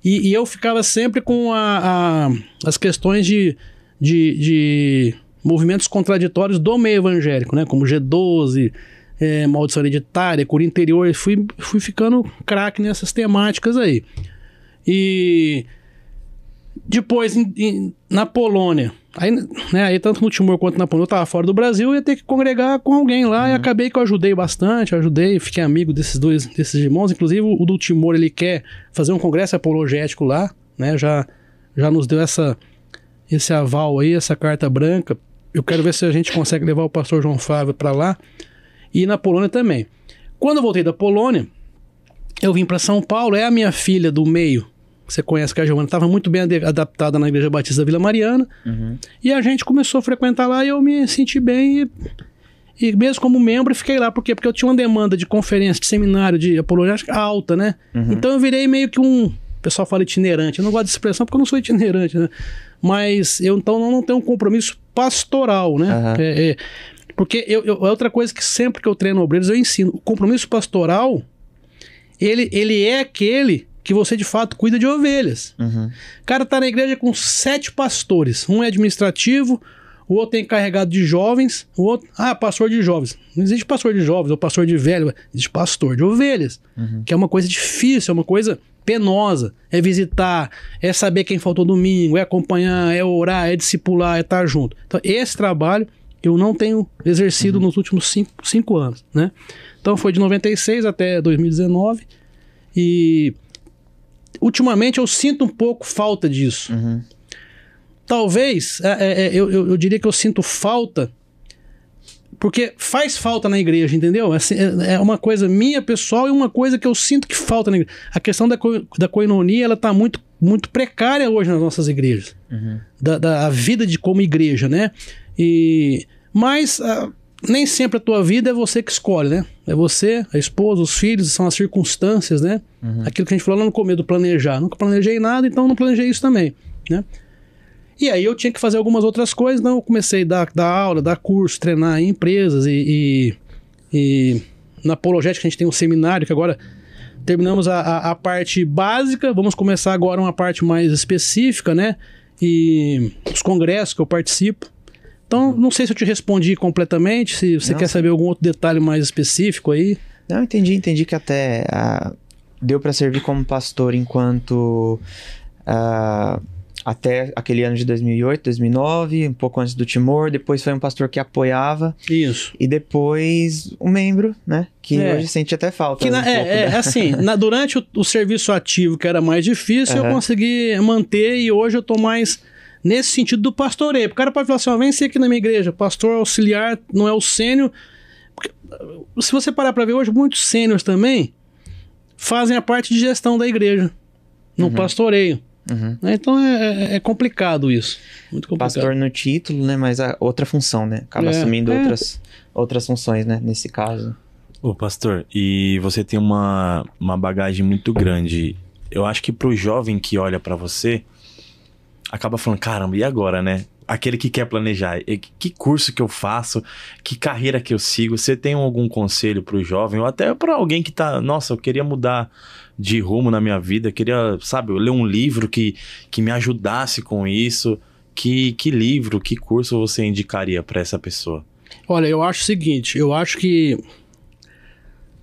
E, e eu ficava sempre com a, a, as questões de, de, de movimentos contraditórios do meio evangélico, né? Como G12, é, maldição hereditária, cura interior, fui, fui ficando craque nessas temáticas aí. E depois em, em, na Polônia, aí, né, aí tanto no Timor quanto na Polônia, eu tava fora do Brasil, ia ter que congregar com alguém lá, uhum. e acabei que eu ajudei bastante, ajudei, fiquei amigo desses dois, desses irmãos, inclusive o do Timor, ele quer fazer um congresso apologético lá, né, já, já nos deu essa, esse aval aí, essa carta branca, eu quero ver se a gente consegue levar o pastor João Flávio para lá, e na Polônia também. Quando eu voltei da Polônia, eu vim para São Paulo, é a minha filha do meio, você conhece, que a Giovana, estava muito bem adaptada na Igreja Batista da Vila Mariana, uhum. e a gente começou a frequentar lá e eu me senti bem e, e mesmo como membro fiquei lá, por quê? Porque eu tinha uma demanda de conferência, de seminário, de apologética é alta, né? Uhum. Então eu virei meio que um, o pessoal fala itinerante. Eu não gosto dessa expressão porque eu não sou itinerante, né? Mas eu então não tenho um compromisso pastoral, né? Uhum. É, é, porque eu, eu, é outra coisa que sempre que eu treino obreiros eu ensino. O compromisso pastoral, ele, ele é aquele que você de fato cuida de ovelhas. Uhum. O cara tá na igreja com sete pastores. Um é administrativo, o outro é encarregado de jovens, o outro. Ah, pastor de jovens. Não existe pastor de jovens ou pastor de velho, existe pastor de ovelhas. Uhum. Que é uma coisa difícil, é uma coisa penosa. É visitar, é saber quem faltou domingo, é acompanhar, é orar, é discipular, é estar tá junto. Então, esse trabalho eu não tenho exercido uhum. nos últimos cinco, cinco anos, né? Então foi de 96 até 2019 e ultimamente eu sinto um pouco falta disso. Uhum. Talvez, é, é, é eu, eu, diria que eu sinto falta porque faz falta na igreja, entendeu? É, assim, é, é uma coisa minha pessoal e uma coisa que eu sinto que falta na igreja. A questão da, da coinonia, ela tá muito muito precária hoje nas nossas igrejas. Uhum. Da, da, a vida de como igreja, né? E mas uh, nem sempre a tua vida é você que escolhe, né? É você, a esposa, os filhos, são as circunstâncias, né? Uhum. Aquilo que a gente falou lá no começo do planejar. Nunca planejei nada, então não planejei isso também, né? E aí eu tinha que fazer algumas outras coisas, então eu comecei a dar, dar aula, dar curso, treinar em empresas e, e, e na Apologética a gente tem um seminário que agora terminamos a, a, a, parte básica, vamos começar agora uma parte mais específica, né? E os congressos que eu participo, então, não sei se eu te respondi completamente, se você não, quer sim. saber algum outro detalhe mais específico aí. Não, entendi, entendi que até ah, deu para servir como pastor enquanto ah, até aquele ano de 2008, 2009, um pouco antes do Timor, depois foi um pastor que apoiava. Isso. E depois um membro, né, que é. hoje sente até falta. Né, na, um é, pouco, é né? assim, na, durante o, o, serviço ativo, que era mais difícil, uhum. eu consegui manter e hoje eu tô mais nesse sentido do pastoreio. O cara pode falar assim: ó, vem ser aqui na minha igreja, pastor auxiliar, não é o sênior. Porque, uh, se você parar para ver hoje, muitos sêniores também fazem a parte de gestão da igreja, no uhum. pastoreio. Uhum. Né, então é, é, é, complicado isso. Muito complicado. Pastor no título, né? Mas a outra função, né? Acaba é, assumindo é. Outras, outras funções, né? Nesse caso. Ô, pastor, e você tem uma, uma bagagem muito grande. Eu acho que pro jovem que olha para você, acaba falando, caramba, e agora, né? Aquele que quer planejar, que curso que eu faço, que carreira que eu sigo, você tem algum conselho para o jovem ou até para alguém que está, nossa, eu queria mudar de rumo na minha vida, queria, sabe, ler um livro que, que me ajudasse com isso. Que, que livro, que curso você indicaria para essa pessoa? Olha, eu acho o seguinte, eu acho que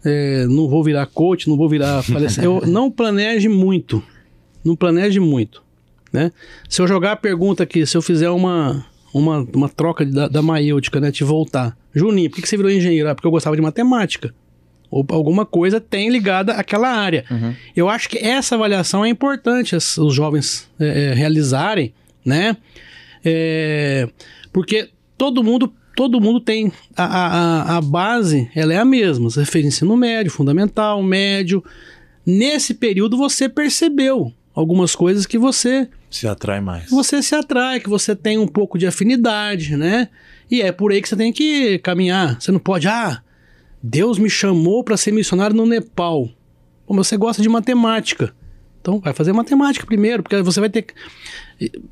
é, não vou virar coach, não vou virar eu não planeje muito, não planeje muito né? Se eu jogar a pergunta aqui, se eu fizer uma, uma, uma troca da, da maiêutica, né? Te voltar. Juninho, por que, que você virou engenheiro? Ah, porque eu gostava de matemática. Ou alguma coisa tem ligada àquela área. Uhum. Eu acho que essa avaliação é importante as, os jovens é, é, realizarem, né? É, porque todo mundo todo mundo tem a, a, a base, ela é a mesma. Você fez ensino médio, fundamental, médio. Nesse período você percebeu algumas coisas que você se atrai mais. Você se atrai, que você tem um pouco de afinidade, né? E é por aí que você tem que caminhar. Você não pode, ah, Deus me chamou para ser missionário no Nepal. Pô, você gosta de matemática. Então vai fazer matemática primeiro, porque você vai ter que...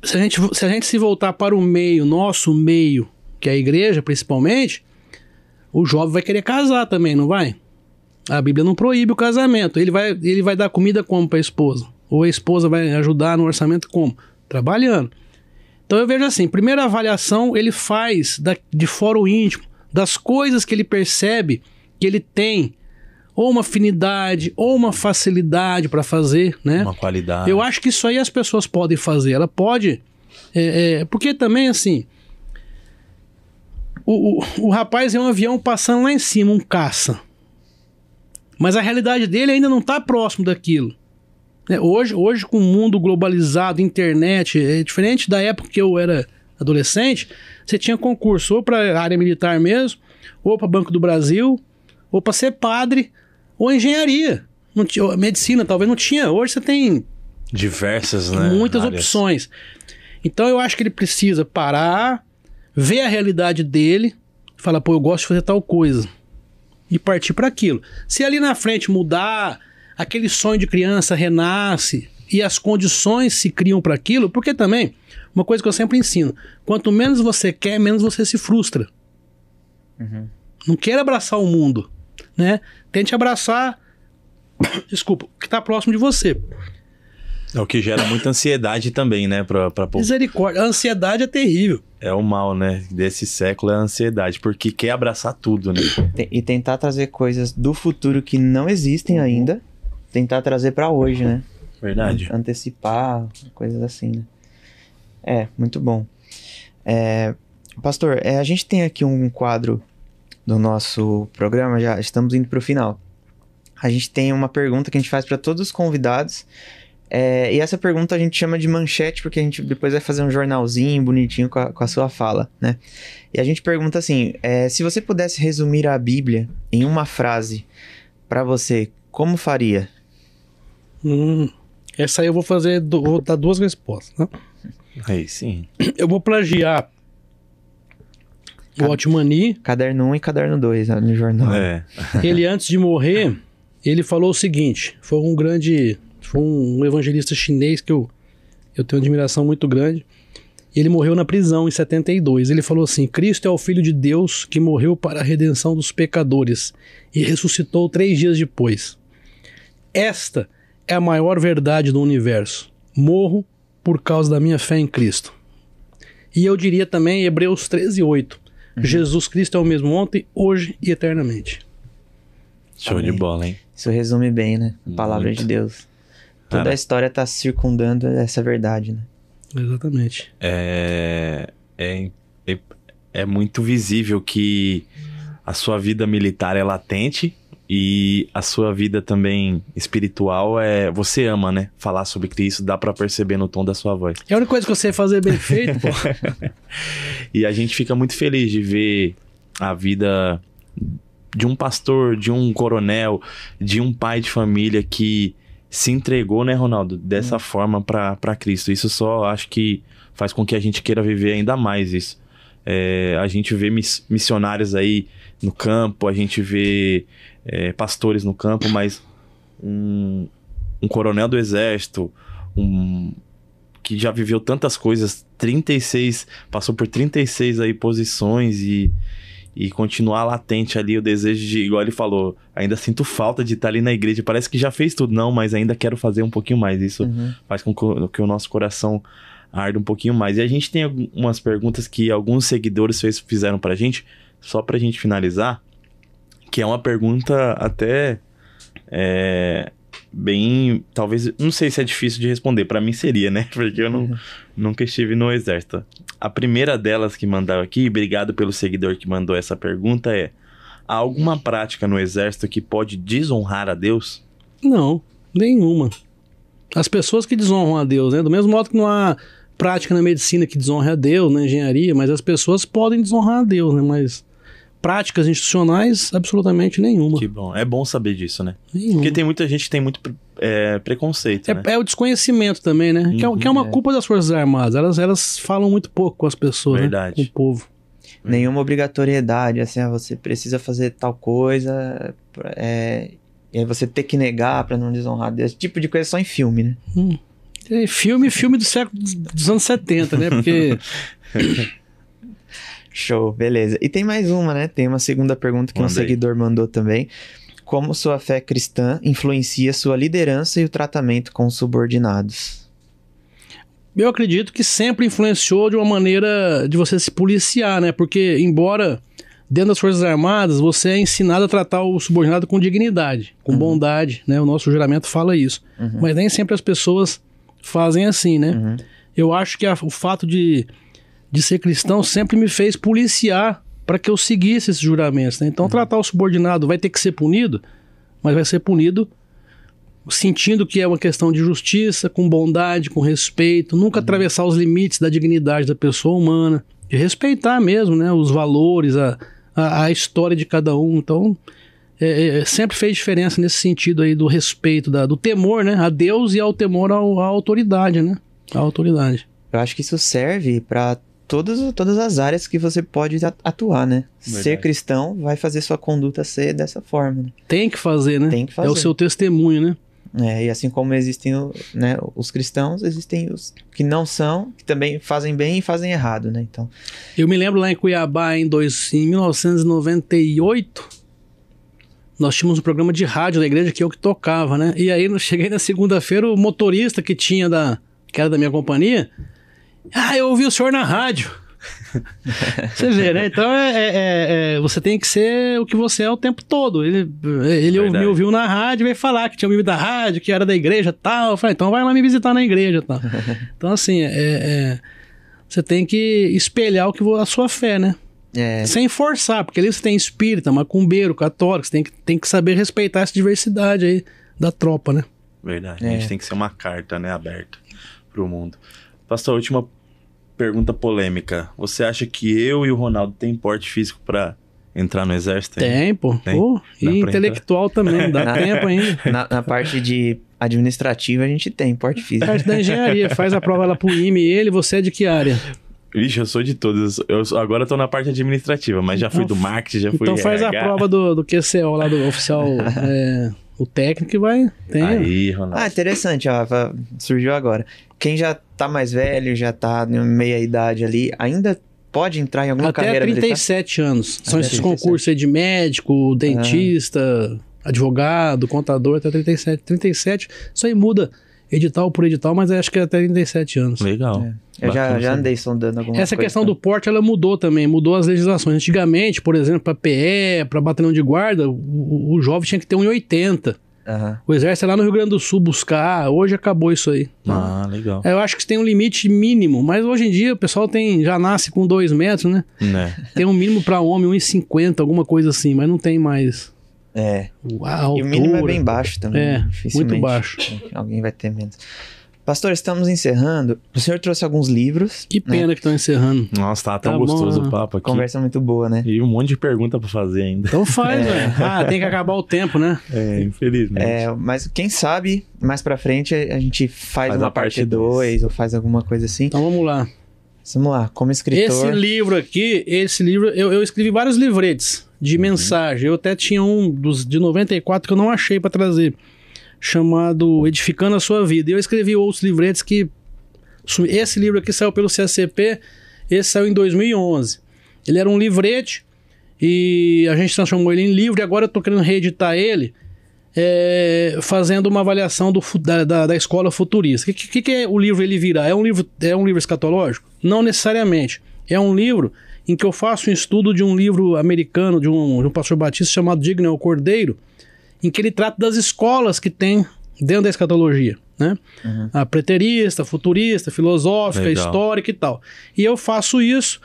Se a gente se, a gente se voltar para o meio, nosso meio, que é a igreja principalmente, o jovem vai querer casar também, não vai? A Bíblia não proíbe o casamento. Ele vai, ele vai dar comida como para a esposa? Ou a esposa vai ajudar no orçamento como? Trabalhando. Então eu vejo assim, primeira avaliação ele faz da, de fora o íntimo, das coisas que ele percebe que ele tem ou uma afinidade, ou uma facilidade para fazer, né? Uma qualidade. Eu acho que isso aí as pessoas podem fazer. Ela pode. É, é, porque também, assim. O, o, o rapaz é um avião passando lá em cima, um caça. Mas a realidade dele ainda não está próximo daquilo. Né? Hoje, hoje, com o mundo globalizado, internet, é diferente da época que eu era adolescente, você tinha concurso ou para área militar mesmo, ou para Banco do Brasil, ou para ser padre, ou engenharia. Não tinha, medicina talvez não tinha. Hoje você tem diversas, né? Muitas áreas. opções. Então eu acho que ele precisa parar, ver a realidade dele, falar, pô, eu gosto de fazer tal coisa e partir para aquilo. Se ali na frente mudar aquele sonho de criança renasce e as condições se criam para aquilo, porque também, uma coisa que eu sempre ensino: quanto menos você quer, menos você se frustra. Uhum. Não queira abraçar o mundo, né? Tente abraçar, desculpa, o que está próximo de você. É o que gera muita ansiedade também, né? Pra, pra... Misericórdia. A ansiedade é terrível. É o mal, né? Desse século é a ansiedade, porque quer abraçar tudo, né? E tentar trazer coisas do futuro que não existem ainda tentar trazer para hoje, né? Verdade. Antecipar, coisas assim, né? É, muito bom. É, pastor, é, a gente tem aqui um quadro do nosso programa, já estamos indo para o final. A gente tem uma pergunta que a gente faz para todos os convidados. É, e essa pergunta a gente chama de manchete, porque a gente depois vai fazer um jornalzinho bonitinho com a, com a sua fala, né? E a gente pergunta assim: é, se você pudesse resumir a Bíblia em uma frase para você, como faria? Hum, essa aí eu vou fazer, vou dar duas respostas, né? Aí sim. Eu vou plagiar o Otmani. Caderno 1 um e caderno 2 né, no jornal. É. ele, antes de morrer, ele falou o seguinte: foi um grande. Foi um evangelista chinês que eu, eu tenho admiração muito grande. Ele morreu na prisão em 72. Ele falou assim: Cristo é o Filho de Deus que morreu para a redenção dos pecadores e ressuscitou três dias depois. Esta é a maior verdade do universo. Morro por causa da minha fé em Cristo. E eu diria também Hebreus 13, 8. Uhum. Jesus Cristo é o mesmo ontem, hoje e eternamente. Show Amém. de bola, hein? Isso resume bem, né? A palavra Muito. de Deus. Toda Cara. a história está circundando essa verdade, né? Exatamente. É, é, é, é muito visível que a sua vida militar é latente e a sua vida também espiritual é. Você ama, né? Falar sobre Cristo, dá para perceber no tom da sua voz. É a única coisa que você fazer bem feito, pô. e a gente fica muito feliz de ver a vida de um pastor, de um coronel, de um pai de família que se entregou, né, Ronaldo, dessa hum. forma para Cristo. Isso só acho que faz com que a gente queira viver ainda mais isso. É, a gente vê miss, missionários aí no campo, a gente vê é, pastores no campo, mas um, um coronel do exército, um, que já viveu tantas coisas, 36, passou por 36 aí posições e, e continuar latente ali o desejo de, igual ele falou, ainda sinto falta de estar ali na igreja, parece que já fez tudo, não, mas ainda quero fazer um pouquinho mais. Isso uhum. faz com que o nosso coração arde um pouquinho mais. E a gente tem algumas perguntas que alguns seguidores fez, fizeram pra gente, só pra gente finalizar. Que é uma pergunta até. É, bem. Talvez. Não sei se é difícil de responder. para mim seria, né? Porque eu não, uhum. nunca estive no exército. A primeira delas que mandaram aqui, obrigado pelo seguidor que mandou essa pergunta, é: há alguma prática no exército que pode desonrar a Deus? Não, nenhuma. As pessoas que desonram a Deus, né? Do mesmo modo que não há prática na medicina que desonra a Deus, na engenharia, mas as pessoas podem desonrar a Deus, né? Mas práticas institucionais absolutamente nenhuma. Que bom. É bom saber disso, né? Nenhuma. Porque tem muita gente que tem muito é, preconceito. É, né? é, o desconhecimento também, né? É uhum, que, é, que, é, uma culpa das Forças Armadas. Elas, elas falam muito pouco com as pessoas, né? Verdade. Né? com o povo. Nenhuma obrigatoriedade, assim, ah, você precisa fazer tal coisa, é, e aí você ter que negar para não desonrar Esse tipo de coisa só em filme, né? Hum. É, filme, filme do século dos anos 70, né? Porque Show, beleza. E tem mais uma, né? Tem uma segunda pergunta que Mandei. um seguidor mandou também. Como sua fé cristã influencia sua liderança e o tratamento com subordinados? Eu acredito que sempre influenciou de uma maneira de você se policiar, né? Porque, embora dentro das Forças Armadas, você é ensinado a tratar o subordinado com dignidade, com uhum. bondade, né? O nosso juramento fala isso. Uhum. Mas nem sempre as pessoas fazem assim, né? Uhum. Eu acho que a, o fato de de ser cristão sempre me fez policiar para que eu seguisse esses juramentos. Né? Então, uhum. tratar o subordinado vai ter que ser punido, mas vai ser punido sentindo que é uma questão de justiça, com bondade, com respeito, nunca uhum. atravessar os limites da dignidade da pessoa humana, de respeitar mesmo né, os valores, a, a, a história de cada um. Então, é, é, é, sempre fez diferença nesse sentido aí do respeito, da, do temor né, a Deus e ao temor ao, à autoridade, né? À autoridade. Eu acho que isso serve para todas, todas as áreas que você pode atuar, né? Verdade. Ser cristão vai fazer sua conduta ser dessa forma. Né? Tem que fazer, né? Tem que fazer. É o seu testemunho, né? É, e assim como existem né, os cristãos, existem os que não são, que também fazem bem e fazem errado, né? Então... Eu me lembro lá em Cuiabá, em, dois, em 1998, nós tínhamos um programa de rádio da igreja que eu que tocava, né? E aí eu cheguei na segunda-feira, o motorista que tinha da... que era da minha companhia ah, eu ouvi o senhor na rádio. você vê, né? Então é, é, é, é, você tem que ser o que você é o tempo todo. Ele, ele me ouviu na rádio veio falar que tinha ouvido da rádio, que era da igreja tal. Eu falei, então vai lá me visitar na igreja tal. então, assim, é, é, você tem que espelhar o que a sua fé, né? É. Sem forçar, porque ali você tem espírita, macumbeiro, católico, você tem que, tem que saber respeitar essa diversidade aí da tropa, né? Verdade. A gente tem que ser uma carta, né, aberta para o mundo. Pastor, a última pergunta polêmica. Você acha que eu e o Ronaldo tem porte físico para entrar no exército? Tempo. Tem, pô. e intelectual entrar? também, dá tempo ainda. Na, na, parte de administrativa a gente tem porte físico. parte da engenharia, faz a prova lá pro IME, ele, você é de que área? Vixe, eu sou de todas. Eu agora tô na parte administrativa, mas já fui do marketing, já fui Então faz RH. a prova do, do QCO lá do oficial... é... O técnico vai. Tem. Aí, Ronaldo. Ah, interessante, ó, surgiu agora. Quem já tá mais velho, já tá em meia idade ali, ainda pode entrar em alguma Até carreira Até 37 militar? anos. São Até esses 37. concursos aí de médico, dentista, ah. advogado, contador, até 37. 37, isso aí muda edital por edital, mas acho que é até 37 anos. Legal. É. Eu já, já, andei sondando algumas Essa questão também. do porte, ela mudou também, mudou as legislações. Antigamente, por exemplo, para PE, para batalhão de guarda, o, o, jovem tinha que ter 1,80. Uhum. O exército é lá no Rio Grande do Sul buscar, hoje acabou isso aí. Ah, legal. É, eu acho que tem um limite mínimo, mas hoje em dia o pessoal tem já nasce com 2 metros, né? né? Tem um mínimo para homem, 1,50, alguma coisa assim, mas não tem mais. É. Uau, e o mínimo é bem baixo também. É, muito baixo. É, alguém vai ter menos. Pastor, estamos encerrando. O senhor trouxe alguns livros. Que né? pena né? que estão encerrando. Nossa, tá, tá tão tá bom, gostoso né? o papo aqui. Conversa muito boa, né? E um monte de pergunta para fazer ainda. Então faz, é. velho. Né? Ah, tem que acabar o tempo, né? É, infelizmente. É, mas quem sabe, mais para frente a gente faz, faz uma parte 2 ou faz alguma coisa assim. Então vamos lá. Vamos lá, como escritor. Esse livro aqui, esse livro, eu, eu escrevi vários livretes de uhum. mensagem. Eu até tinha um dos de 94 que eu não achei para trazer, chamado Edificando a Sua Vida. E eu escrevi outros livretes que. Esse livro aqui saiu pelo CSCP, esse saiu em 2011. Ele era um livrete e a gente transformou ele em livro e agora eu tô querendo reeditar ele. É, fazendo uma avaliação do, da, da, da, escola futurista. O que, que, que é o livro ele virá? É um livro, é um livro escatológico? Não necessariamente. É um livro em que eu faço um estudo de um livro americano, de um, de um pastor batista chamado Dignel Cordeiro, em que ele trata das escolas que tem dentro da escatologia, né? Uhum. A preterista, futurista, filosófica, Legal. histórica e tal. E eu faço isso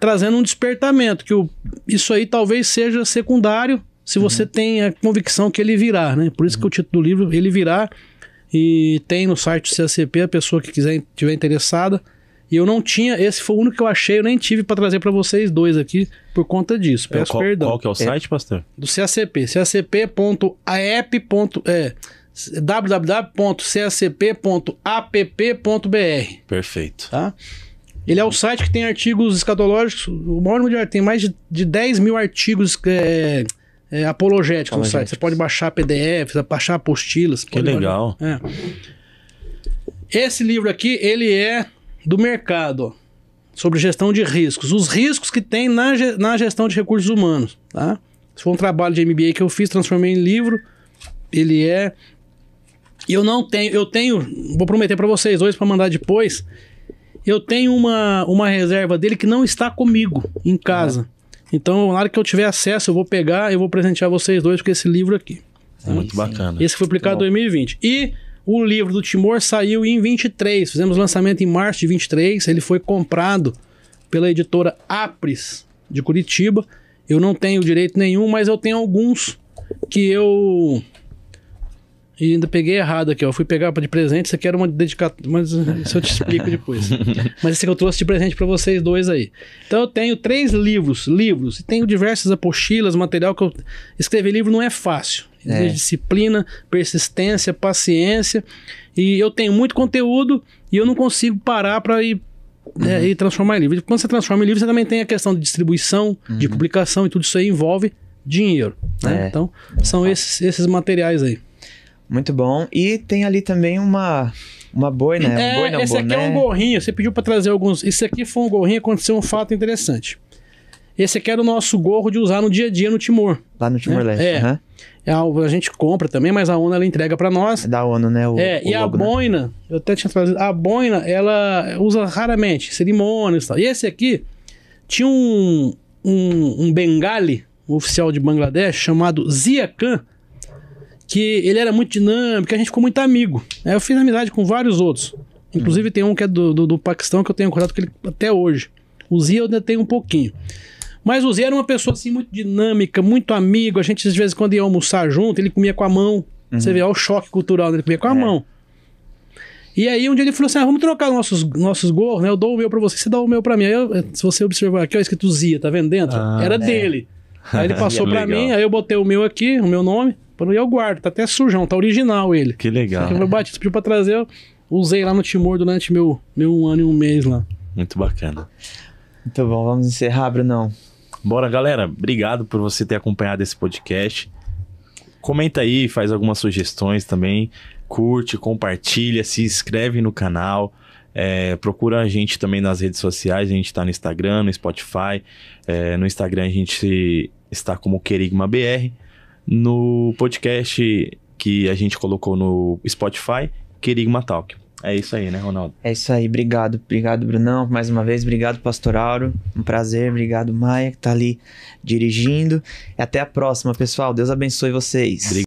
trazendo um despertamento, que o, isso aí talvez seja secundário se você uhum. tem a convicção que ele virá, né? Por isso uhum. que o uhum. título do livro, ele virá, e tem no site do CACP, a pessoa que quiser, tiver interessada, e eu não tinha, esse foi o único que eu achei, eu nem tive para trazer para vocês dois aqui por conta disso. Peço é, qual, perdão. Qual que é o é. site, pastor? Do CACP, cacp.aep. É, www.cacp.app.br. Perfeito. Tá? Ele é o site que tem artigos escatológicos, o maior número de tem mais de, de 10 mil artigos é, é, apologéticos no gente. site. Você pode baixar PDFs, baixar apostilas. Que legal. É. Esse livro aqui, ele é do mercado ó, sobre gestão de riscos, os riscos que tem na, na gestão de recursos humanos. Tá? Isso foi um trabalho de MBA que eu fiz, transformei em livro. Ele é. Eu não tenho, eu tenho, vou prometer para vocês dois para mandar depois. Eu tenho uma, uma reserva dele que não está comigo em casa. Uhum. Então, na hora que eu tiver acesso, eu vou pegar e vou presentear vocês dois com esse livro aqui. Muito Aí, bacana. Esse foi publicado em 2020. E o livro do Timor saiu em 23, fizemos lançamento em março de 23, ele foi comprado pela editora Apres de Curitiba. Eu não tenho direito nenhum, mas eu tenho alguns que eu e ainda peguei errado aqui, ó. Eu fui pegar de presente, isso aqui era uma dedicação. Mas isso eu te explico depois. mas esse que eu trouxe de presente para vocês dois aí. Então eu tenho três livros, livros, e tenho diversas apostilas, material que eu. Escrever livro não é fácil é. disciplina, persistência, paciência. E eu tenho muito conteúdo e eu não consigo parar para ir né, uhum. e transformar em livro. Quando você transforma em livro, você também tem a questão de distribuição, uhum. de publicação e tudo isso aí envolve dinheiro. Né? É. Então, são é. esses, esses materiais aí. Muito bom. E tem ali também uma uma boi, né? É, um boi, não, esse boné. aqui é um gorrinho. Você pediu para trazer alguns. Esse aqui foi um gorrinho. Aconteceu um fato interessante. Esse aqui era o nosso gorro de usar no dia a dia no Timor. Lá no né? Timor-Leste. Né? É. Uhum. É a gente compra também, mas a ONU ela entrega para nós. É da ONU, né? O, é, o e logo, a né? boina, né? eu até tinha trazido, a boina ela usa raramente, cerimônias e tal. E esse aqui tinha um, um, um bengali, um oficial de Bangladesh, chamado Zia Khan, que ele era muito dinâmico, a gente ficou muito amigo. É, eu fiz amizade com vários outros. Inclusive hum. tem um que é do, do, do Paquistão que eu tenho contato com ele até hoje. O Zia eu ainda tenho um pouquinho. Mas o Zé era uma pessoa assim muito dinâmica, muito amigo. A gente, às vezes, quando ia almoçar junto, ele comia com a mão. Uhum. Você vê, olha o choque cultural dele, né? comia com a é. mão. E aí, um dia ele falou assim: ah, vamos trocar nossos, nossos gorros, né? Eu dou o meu pra você, você dá o meu pra mim. Eu, se você observar aqui, ó, escrito Zia, tá vendo dentro? Ah, era é. dele. Aí ele passou pra mim, aí eu botei o meu aqui, o meu nome, e eu guardo. Tá até sujão, tá original ele. Que legal. Meu Batista pediu pra trazer, eu usei lá no Timor durante meu, meu um ano e um mês lá. Muito bacana. Muito bom, vamos encerrar, Brunão. Bora, galera. Obrigado por você ter acompanhado esse podcast. Comenta aí, faz algumas sugestões também. Curte, compartilha, se inscreve no canal. É, procura a gente também nas redes sociais. A gente está no Instagram, no Spotify. É, no Instagram a gente está como Querigma BR. No podcast que a gente colocou no Spotify, Querigma Talk. É isso aí, né, Ronaldo? É isso aí. Obrigado. Obrigado, Brunão, mais uma vez. Obrigado, Pastor Auro. Um prazer. Obrigado, Maia, que tá ali dirigindo. E até a próxima, pessoal. Deus abençoe vocês. Obrigado.